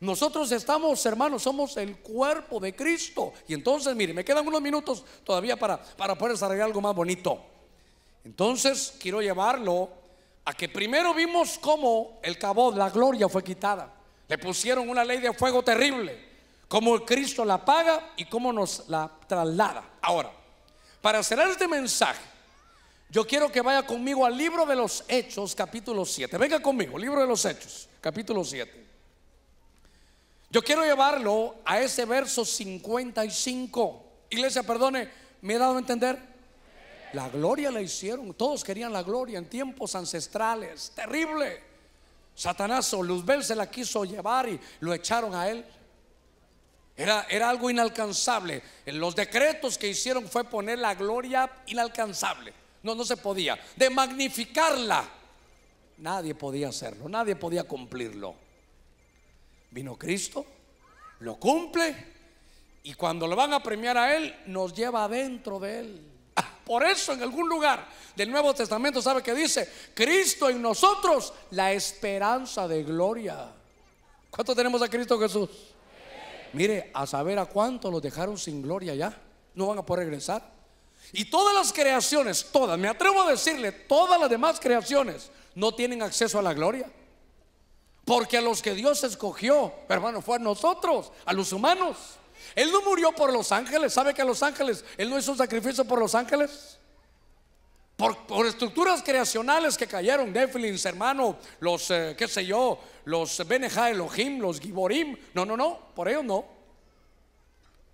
Nosotros estamos, hermanos, somos el cuerpo de Cristo. Y entonces, mire, me quedan unos minutos todavía para, para poder desarrollar algo más bonito. Entonces, quiero llevarlo a que primero vimos cómo el cabo de la gloria fue quitada. Le pusieron una ley de fuego terrible. Cómo Cristo la paga y cómo nos la traslada. Ahora, para cerrar este mensaje, yo quiero que vaya conmigo al libro de los Hechos, capítulo 7. Venga conmigo, libro de los Hechos, capítulo 7. Yo quiero llevarlo a ese verso 55. Iglesia, perdone, ¿me he dado a entender? La gloria la hicieron, todos querían la gloria en tiempos ancestrales, terrible. Satanás, o Luzbel se la quiso llevar y lo echaron a él era, algo inalcanzable. En los decretos que hicieron fue poner la gloria inalcanzable. No, no se podía. De magnificarla. Nadie podía hacerlo, nadie podía cumplirlo. Vino Cristo, lo cumple y cuando lo van a premiar a Él, nos lleva adentro de Él. Ah, por eso en algún lugar del Nuevo Testamento sabe que dice, Cristo en nosotros, la esperanza de gloria. ¿Cuánto tenemos a Cristo Jesús? Mire, a saber a cuánto los dejaron sin gloria ya. No van a poder regresar. Y todas las creaciones, todas, me atrevo a decirle, todas las demás creaciones no tienen acceso a la gloria. Porque a los que Dios escogió, hermano, fue a nosotros, a los humanos. Él no murió por los ángeles. ¿Sabe que a los ángeles, Él no hizo un sacrificio por los ángeles? Por, estructuras creacionales que cayeron, Nefilins, hermano, los, que eh, qué sé yo, los Beneja Elohim, los Giborim, no, no, no, por ellos no.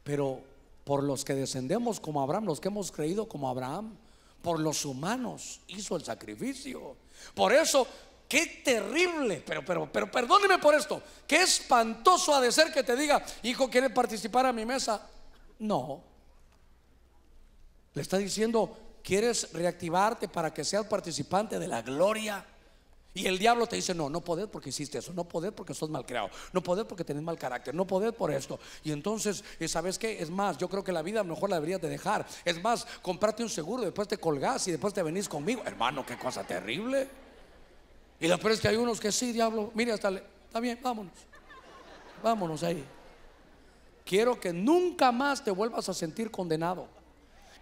Pero por los que descendemos como Abraham, los que hemos creído como Abraham, por los humanos hizo el sacrificio. Por eso, qué terrible, pero, pero, pero perdóneme por esto, qué espantoso ha de ser que te diga, hijo, quiere participar a mi mesa? No. Le está diciendo, quieres reactivarte para que seas participante de la gloria. Y el diablo te dice, no, no podés porque hiciste eso, no podés porque sos mal creado, no podés porque tenés mal carácter, no podés por esto. Y entonces, eh, ¿sabes qué? Es más, yo creo que la vida a lo mejor la deberías de dejar. Es más, comprate un seguro, después te colgás y después te venís conmigo. Hermano, qué cosa terrible. Y después que hay unos que sí, diablo, mire, hasta está bien, vámonos. Vámonos ahí. Quiero que nunca más te vuelvas a sentir condenado.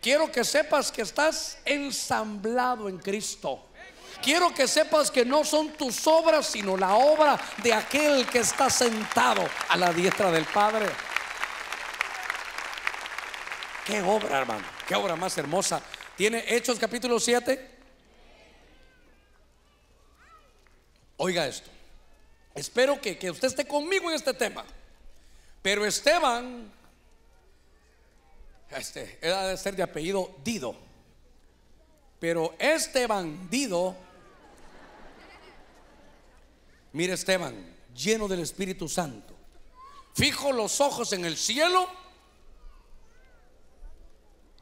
Quiero que sepas que estás ensamblado en Cristo. Quiero que sepas que no son tus obras, sino la obra de aquel que está sentado a la diestra del Padre. Qué obra, hermano. Qué obra más hermosa. Tiene Hechos capítulo 7. Oiga esto. Espero que, que usted esté conmigo en este tema. Pero Esteban este, era de ser de apellido Dido. Pero este bandido, mire Esteban, lleno del Espíritu Santo, fijo los ojos en el cielo.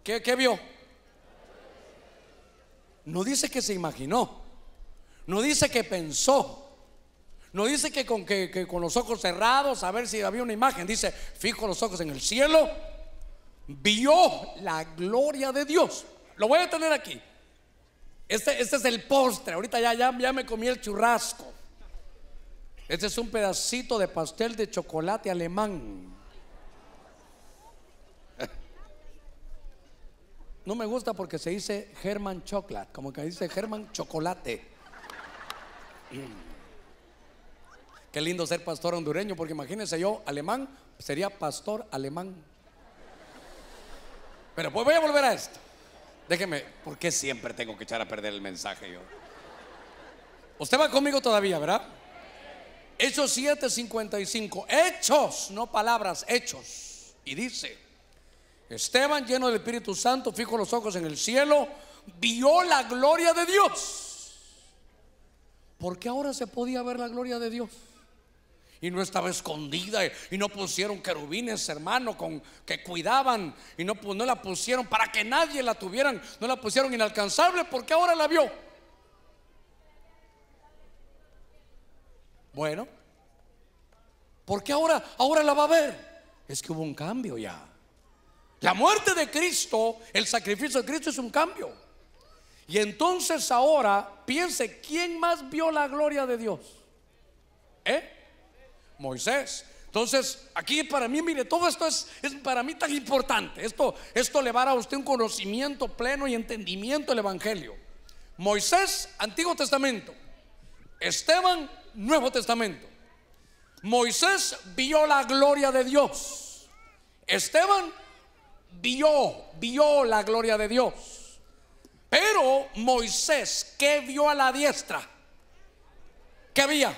¿Qué, qué vio? No dice que se imaginó, no dice que pensó, no dice que con, que con los ojos cerrados a ver si había una imagen, dice, fijo los ojos en el cielo vio la gloria de Dios. Lo voy a tener aquí. Este, este es el postre. Ahorita ya, ya me comí el churrasco. Este es un pedacito de pastel de chocolate alemán. No me gusta porque se dice German Chocolate, como que dice German Chocolate. Qué lindo ser pastor hondureño, porque imagínense yo, alemán, sería pastor alemán pues voy a volver a esto. Déjeme, ¿por qué siempre tengo que echar a perder el mensaje yo? Usted va conmigo todavía, ¿verdad? Hechos 7:55. Hechos, no palabras, hechos. Y dice, Esteban lleno del Espíritu Santo, fijo los ojos en el cielo, vio la gloria de Dios. ¿Por qué ahora se podía ver la gloria de Dios y no estaba escondida y no pusieron querubines, hermano, con, que cuidaban y no, pues, no la pusieron para que nadie la tuvieran, no la pusieron inalcanzable porque ahora la vio. Bueno, porque ahora, ahora la va a ver. Es que hubo un cambio ya. La muerte de Cristo, el sacrificio de Cristo es un cambio. Y entonces ahora piense, ¿quién más vio la gloria de Dios? ¿Eh? Moisés. Entonces, aquí para mí, mire, todo esto es, para mí tan importante. Esto, esto le va a a usted un conocimiento pleno y entendimiento del Evangelio. Moisés, Antiguo Testamento. Esteban, Nuevo Testamento. Moisés vio la gloria de Dios. Esteban vio, vio la gloria de Dios. Pero Moisés, ¿qué vio a la diestra? ¿Qué había?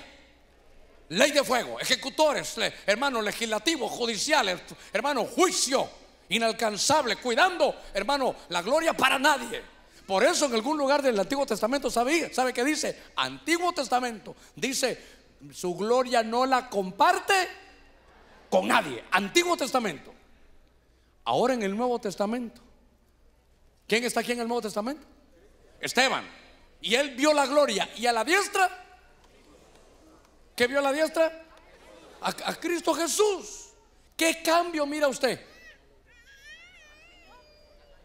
ley de fuego, ejecutores, hermano legislativo judiciales, hermano, juicio inalcanzable, cuidando, hermano, la gloria para nadie. Por eso en algún lugar del Antiguo Testamento sabe, sabe que dice, Antiguo Testamento, dice, su gloria no la comparte con nadie. Antiguo Testamento. Ahora en el Nuevo Testamento. ¿Quién está aquí en el Nuevo Testamento? Esteban. Y él vio la gloria y a la diestra ¿Qué vio la diestra? A, Cristo Jesús. ¿Qué cambio mira usted?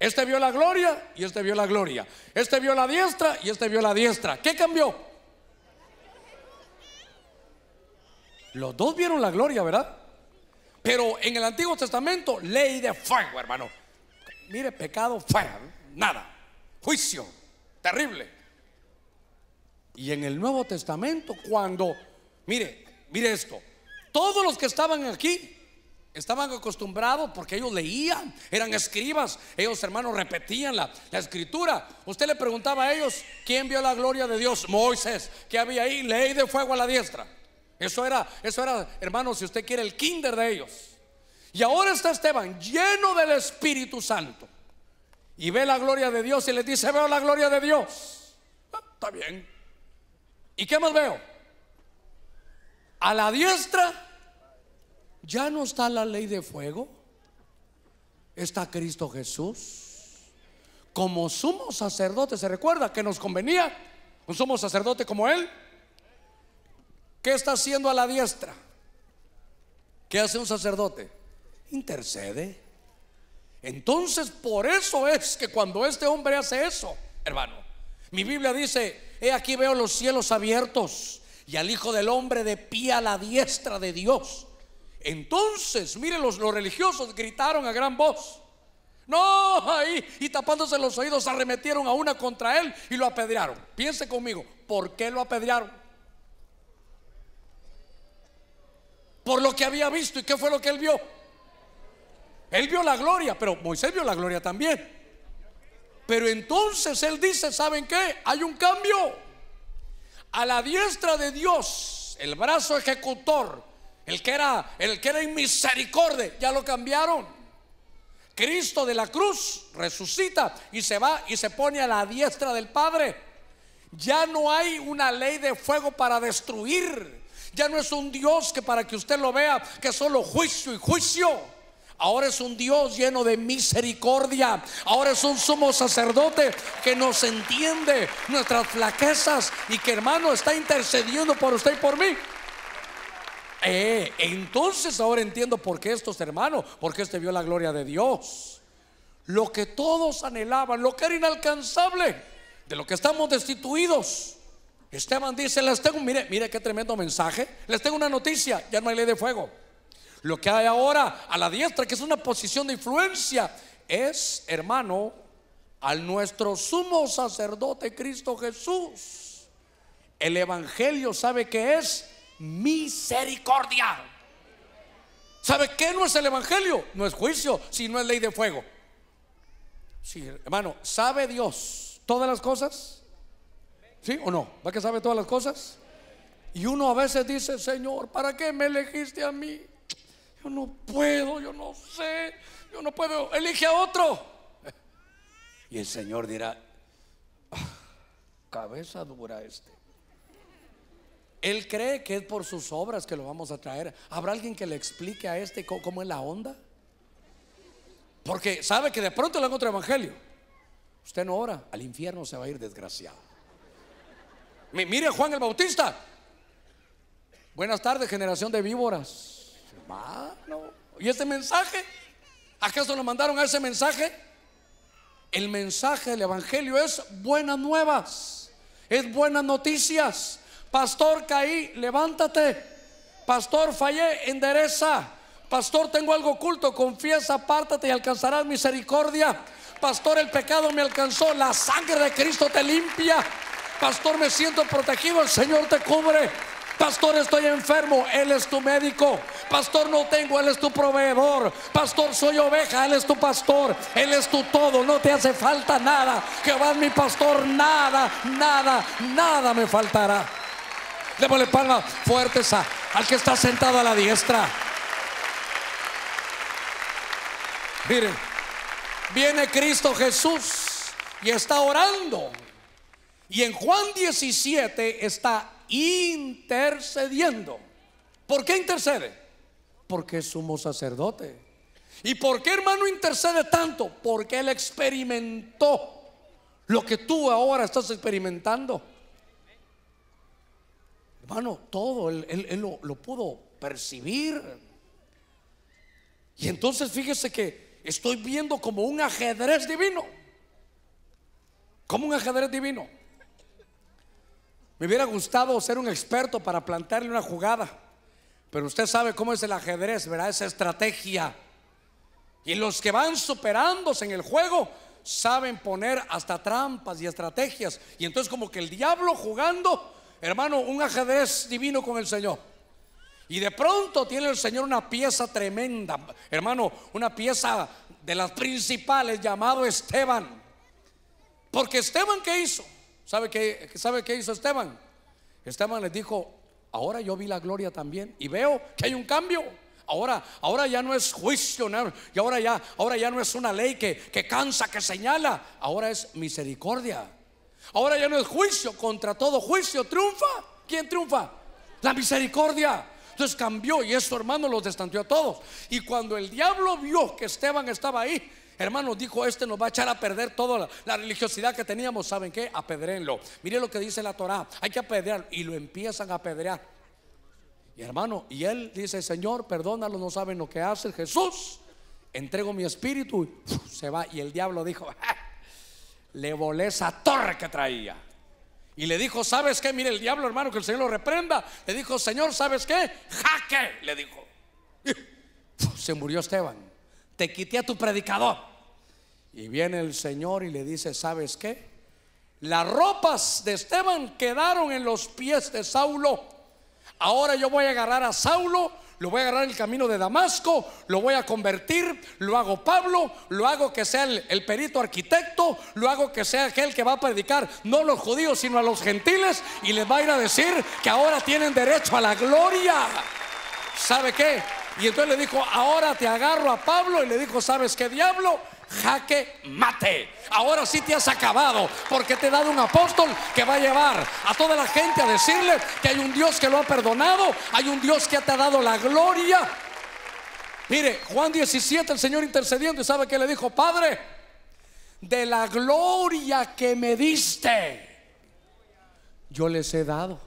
Este vio la gloria y este vio la gloria. Este vio la diestra y este vio la diestra. ¿Qué cambió? Los dos vieron la gloria, ¿verdad? Pero en el Antiguo Testamento, ley de fuego, hermano. Mire, pecado fuera, nada. Juicio, terrible. Y en el Nuevo Testamento, cuando Mire, mire esto. Todos los que estaban aquí estaban acostumbrados porque ellos leían, eran escribas, ellos hermanos repetían la, escritura. Usted le preguntaba a ellos, ¿quién vio la gloria de Dios? Moisés, que había ahí? Ley de fuego a la diestra. Eso era, eso era, hermano, si usted quiere, el kinder de ellos. Y ahora está Esteban lleno del Espíritu Santo. Y ve la gloria de Dios y le dice, veo la gloria de Dios. Ah, está bien. ¿Y qué más veo? a la diestra, ya no está la ley de fuego, está Cristo Jesús. Como sumo sacerdote, ¿se recuerda que nos convenía un sumo sacerdote como él? ¿Qué está haciendo a la diestra? ¿Qué hace un sacerdote? Intercede. Entonces, por eso es que cuando este hombre hace eso, hermano, mi Biblia dice, he aquí veo los cielos abiertos y al Hijo del Hombre de pie a la diestra de Dios. Entonces, miren, los, religiosos gritaron a gran voz. No, ahí, y tapándose los oídos, arremetieron a una contra él y lo apedrearon. Piense conmigo, ¿por qué lo apedrearon? Por lo que había visto y qué fue lo que él vio. Él vio la gloria, pero Moisés vio la gloria también. Pero entonces él dice, ¿saben qué? Hay un cambio a la diestra de Dios, el brazo ejecutor, el que era el que era en misericordia, ya lo cambiaron. Cristo de la cruz resucita y se va y se pone a la diestra del Padre. Ya no hay una ley de fuego para destruir. Ya no es un Dios que para que usted lo vea, que solo juicio y juicio. Ahora es un Dios lleno de misericordia. Ahora es un sumo sacerdote que nos entiende nuestras flaquezas y que hermano está intercediendo por usted y por mí. Eh, entonces ahora entiendo por qué estos hermanos, porque este vio la gloria de Dios. Lo que todos anhelaban, lo que era inalcanzable, de lo que estamos destituidos. Esteban dice, les tengo, mire, mire qué tremendo mensaje, les tengo una noticia, ya no hay ley de fuego. Lo que hay ahora a la diestra, que es una posición de influencia, es, hermano, al nuestro sumo sacerdote Cristo Jesús. El Evangelio sabe que es misericordia. ¿Sabe qué no es el Evangelio? No es juicio, sino es ley de fuego. Sí, hermano, ¿sabe Dios todas las cosas? ¿Sí o no? ¿Va que sabe todas las cosas? Y uno a veces dice, Señor, ¿para qué me elegiste a mí? Yo no puedo, yo no sé, yo no puedo. Elige a otro. Y el Señor dirá, ah, cabeza dura este. Él cree que es por sus obras que lo vamos a traer. ¿Habrá alguien que le explique a este cómo es la onda? Porque sabe que de pronto le dan otro evangelio. Usted no ora, al infierno se va a ir desgraciado. Mire Juan el Bautista. Buenas tardes, generación de víboras. ¿y este mensaje? ¿Acaso lo mandaron a ese mensaje? El mensaje del Evangelio es buenas nuevas, es buenas noticias. Pastor, caí, levántate. Pastor, fallé, endereza. Pastor, tengo algo oculto, confiesa, apártate y alcanzarás misericordia. Pastor, el pecado me alcanzó, la sangre de Cristo te limpia. Pastor, me siento protegido, el Señor te cubre. Pastor, estoy enfermo, Él es tu médico. Pastor, no tengo, Él es tu proveedor. Pastor, soy oveja, Él es tu pastor. Él es tu todo, no te hace falta nada. Jehová es mi pastor, nada, nada, nada me faltará. Démosle palmas fuertes al que está sentado a la diestra. Miren, viene Cristo Jesús y está orando. Y en Juan 17 está intercediendo. ¿Por qué intercede? Porque es sumo sacerdote. ¿Y por qué hermano intercede tanto? Porque él experimentó lo que tú ahora estás experimentando. Hermano, todo, él, lo pudo percibir. Y entonces fíjese que estoy viendo como un ajedrez divino. Como un ajedrez divino. Me hubiera gustado ser un experto para plantearle una jugada, pero usted sabe cómo es el ajedrez, verá Esa estrategia. Y los que van superándose en el juego saben poner hasta trampas y estrategias. Y entonces como que el diablo jugando, hermano, un ajedrez divino con el Señor. Y de pronto tiene el Señor una pieza tremenda, hermano, una pieza de las principales llamado Esteban. Porque Esteban, ¿qué hizo? ¿Sabe qué, ¿Sabe qué hizo Esteban? Esteban les dijo, ahora yo vi la gloria también y veo que hay un cambio. Ahora, ahora ya no es juicio, y ahora ya, ahora ya no es una ley que, que cansa, que señala, ahora es misericordia. Ahora ya no es juicio, contra todo juicio triunfa. ¿Quién triunfa? La misericordia. Entonces cambió y eso hermano, los destanteó a todos. Y cuando el diablo vio que Esteban estaba ahí, Hermano dijo este, nos va a echar a perder toda la, religiosidad que teníamos. ¿Saben qué? Apedrenlo. Mire lo que dice la Torah. Hay que apedrear. Y lo empiezan a apedrear. Y hermano, y él dice, Señor, perdónalo, no saben lo que hace Jesús. Entrego mi espíritu y se va. Y el diablo dijo, le volé esa torre que traía. Y le dijo, ¿sabes qué? Mire el diablo, hermano, que el Señor lo reprenda. Le dijo, Señor, ¿sabes qué? Jaque, le dijo. se murió Esteban te quité a tu predicador. Y viene el Señor y le dice, ¿sabes qué? Las ropas de Esteban quedaron en los pies de Saulo. Ahora yo voy a agarrar a Saulo, lo voy a agarrar en el camino de Damasco, lo voy a convertir, lo hago Pablo, lo hago que sea el, perito arquitecto, lo hago que sea aquel que va a predicar no a los judíos sino a los gentiles y les va a ir a decir que ahora tienen derecho a la gloria. ¿Sabe qué? Y entonces le dijo, ahora te agarro a Pablo y le dijo, ¿sabes qué diablo? Jaque mate. Ahora sí te has acabado porque te he dado un apóstol que va a llevar a toda la gente a decirle que hay un Dios que lo ha perdonado, hay un Dios que te ha dado la gloria. Mire, Juan 17, el Señor intercediendo, ¿y sabe qué le dijo? Padre, de la gloria que me diste, yo les he dado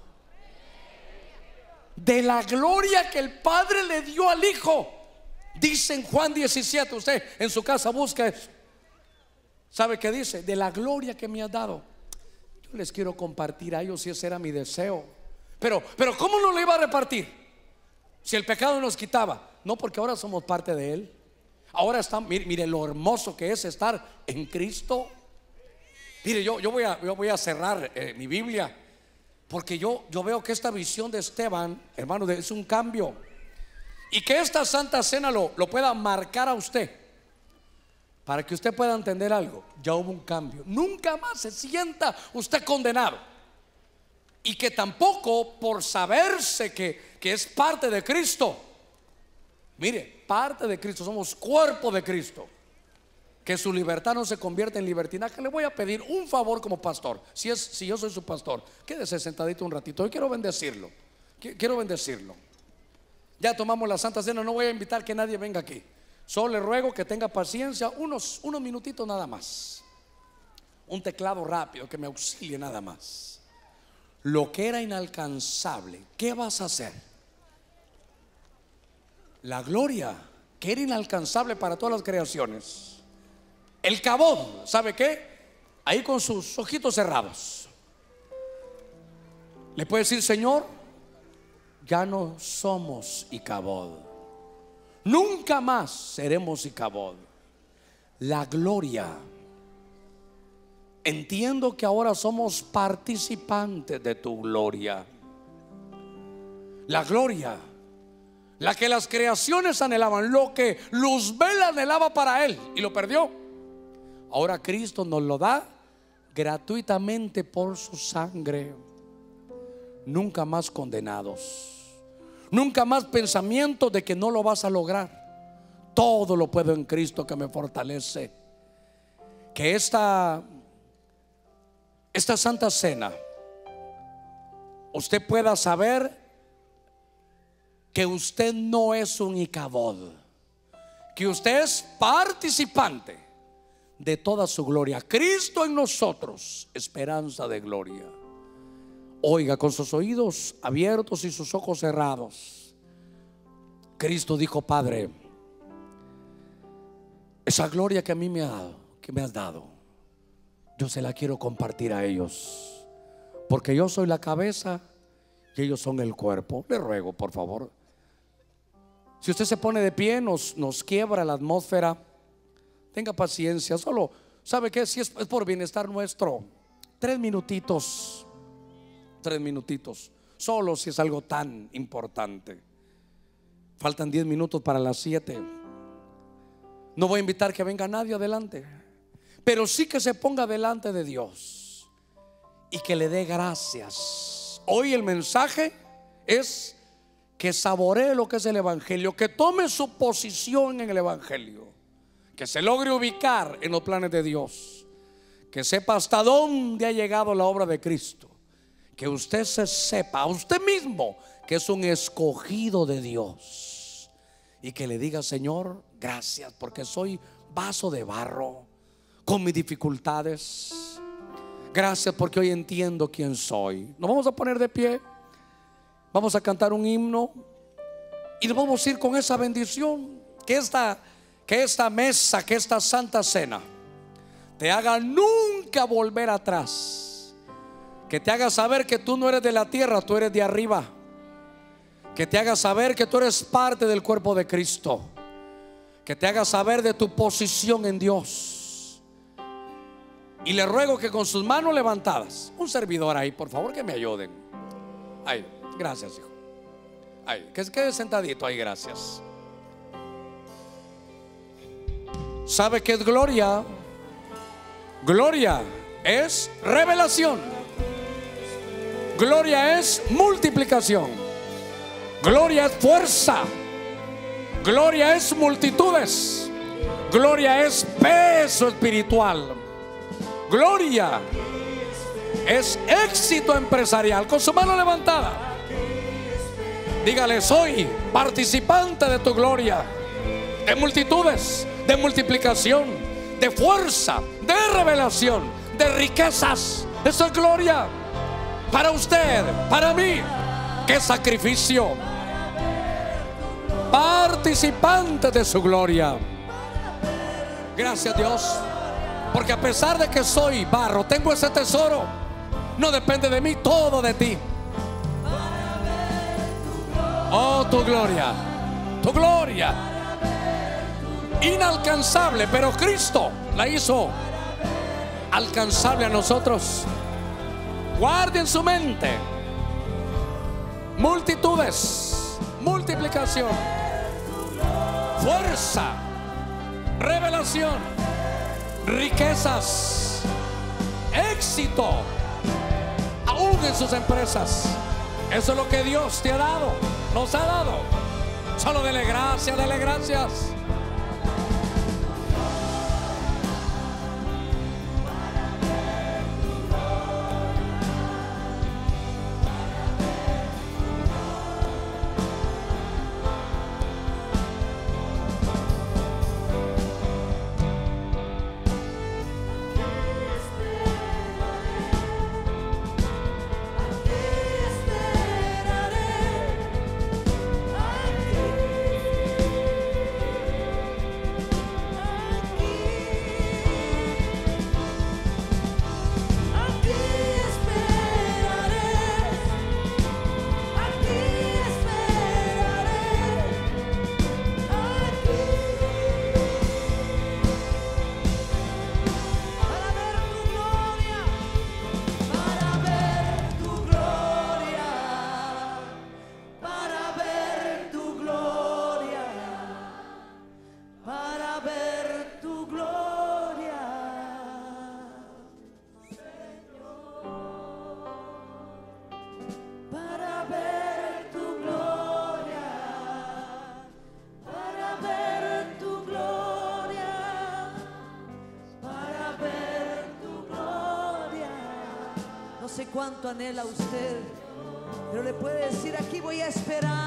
de la gloria que el Padre le dio al Hijo. Dice en Juan 17, usted en su casa busca ¿Sabe qué dice? De la gloria que me ha dado. Yo les quiero compartir a ellos si ese era mi deseo. Pero, pero ¿cómo no lo iba a repartir? Si el pecado nos quitaba. No, porque ahora somos parte de él. Ahora está, mire, lo hermoso que es estar en Cristo. Mire, yo, yo, voy, a, voy a cerrar eh, mi Biblia porque yo, yo veo que esta visión de Esteban, hermano, es un cambio. Y que esta Santa Cena lo, lo pueda marcar a usted. Para que usted pueda entender algo, ya hubo un cambio. Nunca más se sienta usted condenado. Y que tampoco por saberse que, que es parte de Cristo. Mire, parte de Cristo, somos cuerpo de Cristo que su libertad no se convierta en libertinaje, le voy a pedir un favor como pastor. Si, es, si yo soy su pastor, quédese sentadito un ratito. Hoy quiero bendecirlo. Quiero bendecirlo. Ya tomamos la Santa Cena, no voy a invitar que nadie venga aquí. Solo le ruego que tenga paciencia, unos, unos minutitos nada más. Un teclado rápido que me auxilie nada más. Lo que era inalcanzable, ¿qué vas a hacer? La gloria que era inalcanzable para todas las creaciones el cabón, ¿sabe qué? Ahí con sus ojitos cerrados. Le puede decir, Señor, ya no somos Icabod. Nunca más seremos Icabod. La gloria. Entiendo que ahora somos participantes de tu gloria. La gloria, la que las creaciones anhelaban, lo que Luzbel anhelaba para él y lo perdió. Ahora Cristo nos lo da gratuitamente por su sangre. Nunca más condenados. Nunca más pensamiento de que no lo vas a lograr. Todo lo puedo en Cristo que me fortalece. Que esta, esta santa cena usted pueda saber que usted no es un icabod, que usted es participante de toda su gloria. Cristo en nosotros, esperanza de gloria. Oiga con sus oídos abiertos y sus ojos cerrados. Cristo dijo, Padre, esa gloria que a mí me, ha, que me has dado, yo se la quiero compartir a ellos. Porque yo soy la cabeza y ellos son el cuerpo. Le ruego, por favor. Si usted se pone de pie, nos, nos quiebra la atmósfera. Tenga paciencia, solo, ¿sabe que Si es, es por bienestar nuestro, tres minutitos, tres minutitos, solo si es algo tan importante. Faltan diez minutos para las siete. No voy a invitar que venga nadie adelante, pero sí que se ponga delante de Dios y que le dé gracias. Hoy el mensaje es que saboree lo que es el Evangelio, que tome su posición en el Evangelio que se logre ubicar en los planes de Dios, que sepa hasta dónde ha llegado la obra de Cristo, que usted se sepa a usted mismo que es un escogido de Dios y que le diga, Señor, gracias porque soy vaso de barro con mis dificultades. Gracias porque hoy entiendo quién soy. Nos vamos a poner de pie, vamos a cantar un himno y nos vamos a ir con esa bendición que esta que esta mesa, que esta santa cena, te haga nunca volver atrás. Que te haga saber que tú no eres de la tierra, tú eres de arriba. Que te haga saber que tú eres parte del cuerpo de Cristo. Que te haga saber de tu posición en Dios. Y le ruego que con sus manos levantadas, un servidor ahí, por favor que me ayuden. Ahí, gracias, hijo. Ahí, que quede sentadito ahí, gracias. ¿Sabe que es gloria? Gloria es revelación. Gloria es multiplicación. Gloria es fuerza. Gloria es multitudes. Gloria es peso espiritual. Gloria es éxito empresarial. Con su mano levantada. Dígale, soy participante de tu gloria. De multitudes de multiplicación, de fuerza, de revelación, de riquezas. Eso es gloria para usted, para mí. ¡Qué sacrificio! Participante de su gloria. Gracias Dios. Porque a pesar de que soy barro, tengo ese tesoro. No depende de mí, todo de ti. Oh, tu gloria. Tu gloria inalcanzable, pero Cristo la hizo alcanzable a nosotros. Guarden su mente. Multitudes, multiplicación, fuerza, revelación, riquezas, éxito, aún en sus empresas. Eso es lo que Dios te ha dado, nos ha dado. Solo dele gracias, dele gracias. cuánto anhela usted. Pero le puede decir, aquí voy a esperar.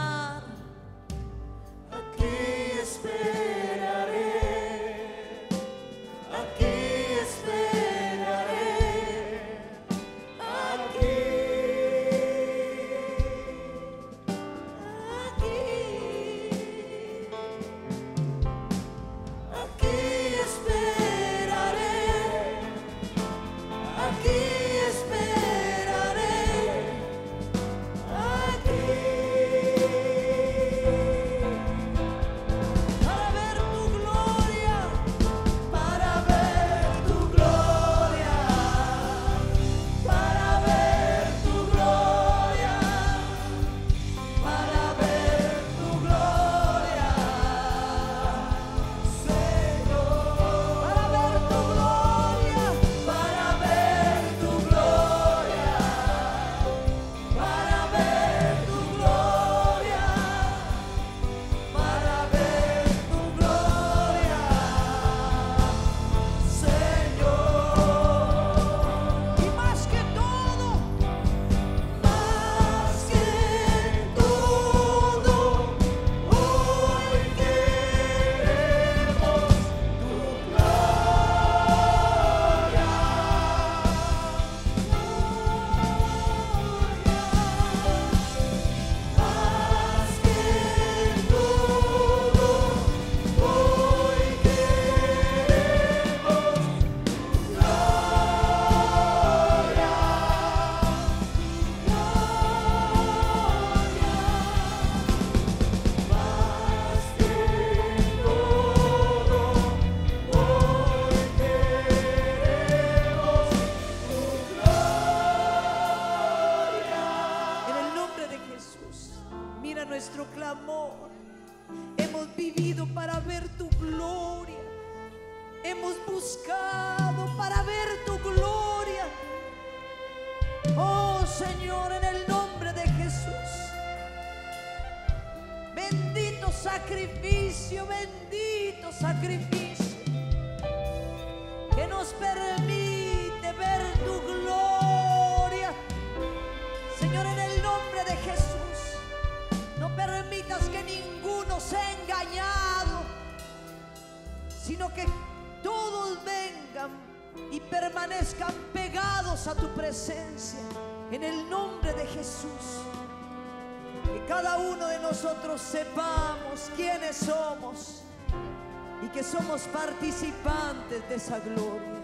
somos participantes de esa gloria.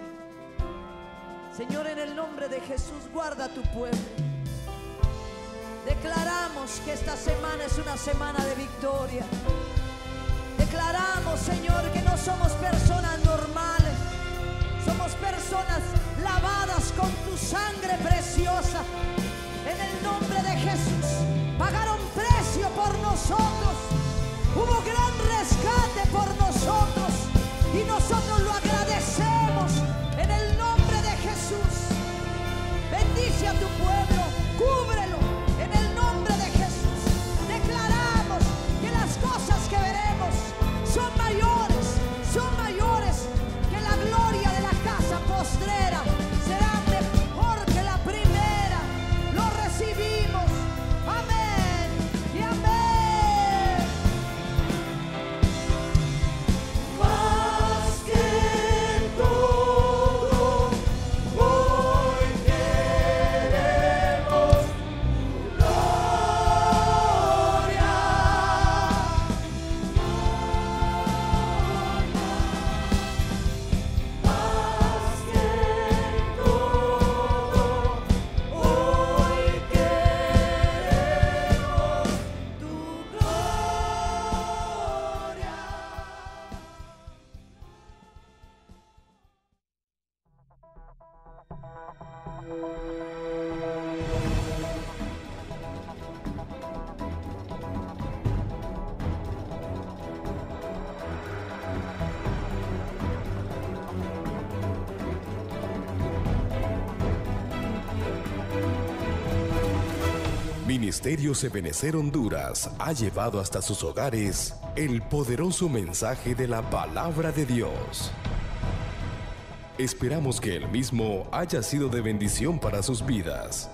Señor, en el nombre de Jesús, guarda tu pueblo. Declaramos que esta semana es una semana de victoria. Declaramos, Señor, que no somos personas normales. Somos personas lavadas con tu sangre preciosa. En el nombre de Jesús, pagaron precio por nosotros. Hubo gran rescate por nosotros. Y nosotros lo agradecemos en el nombre de Jesús. Bendice a tu pueblo. Ministerio Ebenecer Honduras ha llevado hasta sus hogares el poderoso mensaje de la palabra de Dios. Esperamos que el mismo haya sido de bendición para sus vidas.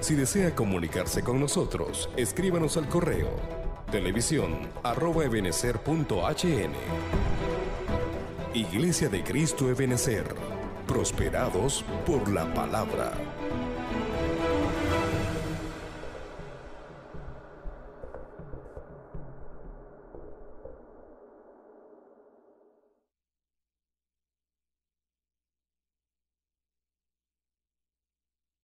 Si desea comunicarse con nosotros, escríbanos al correo televisión Iglesia de Cristo Ebenecer prosperados por la palabra.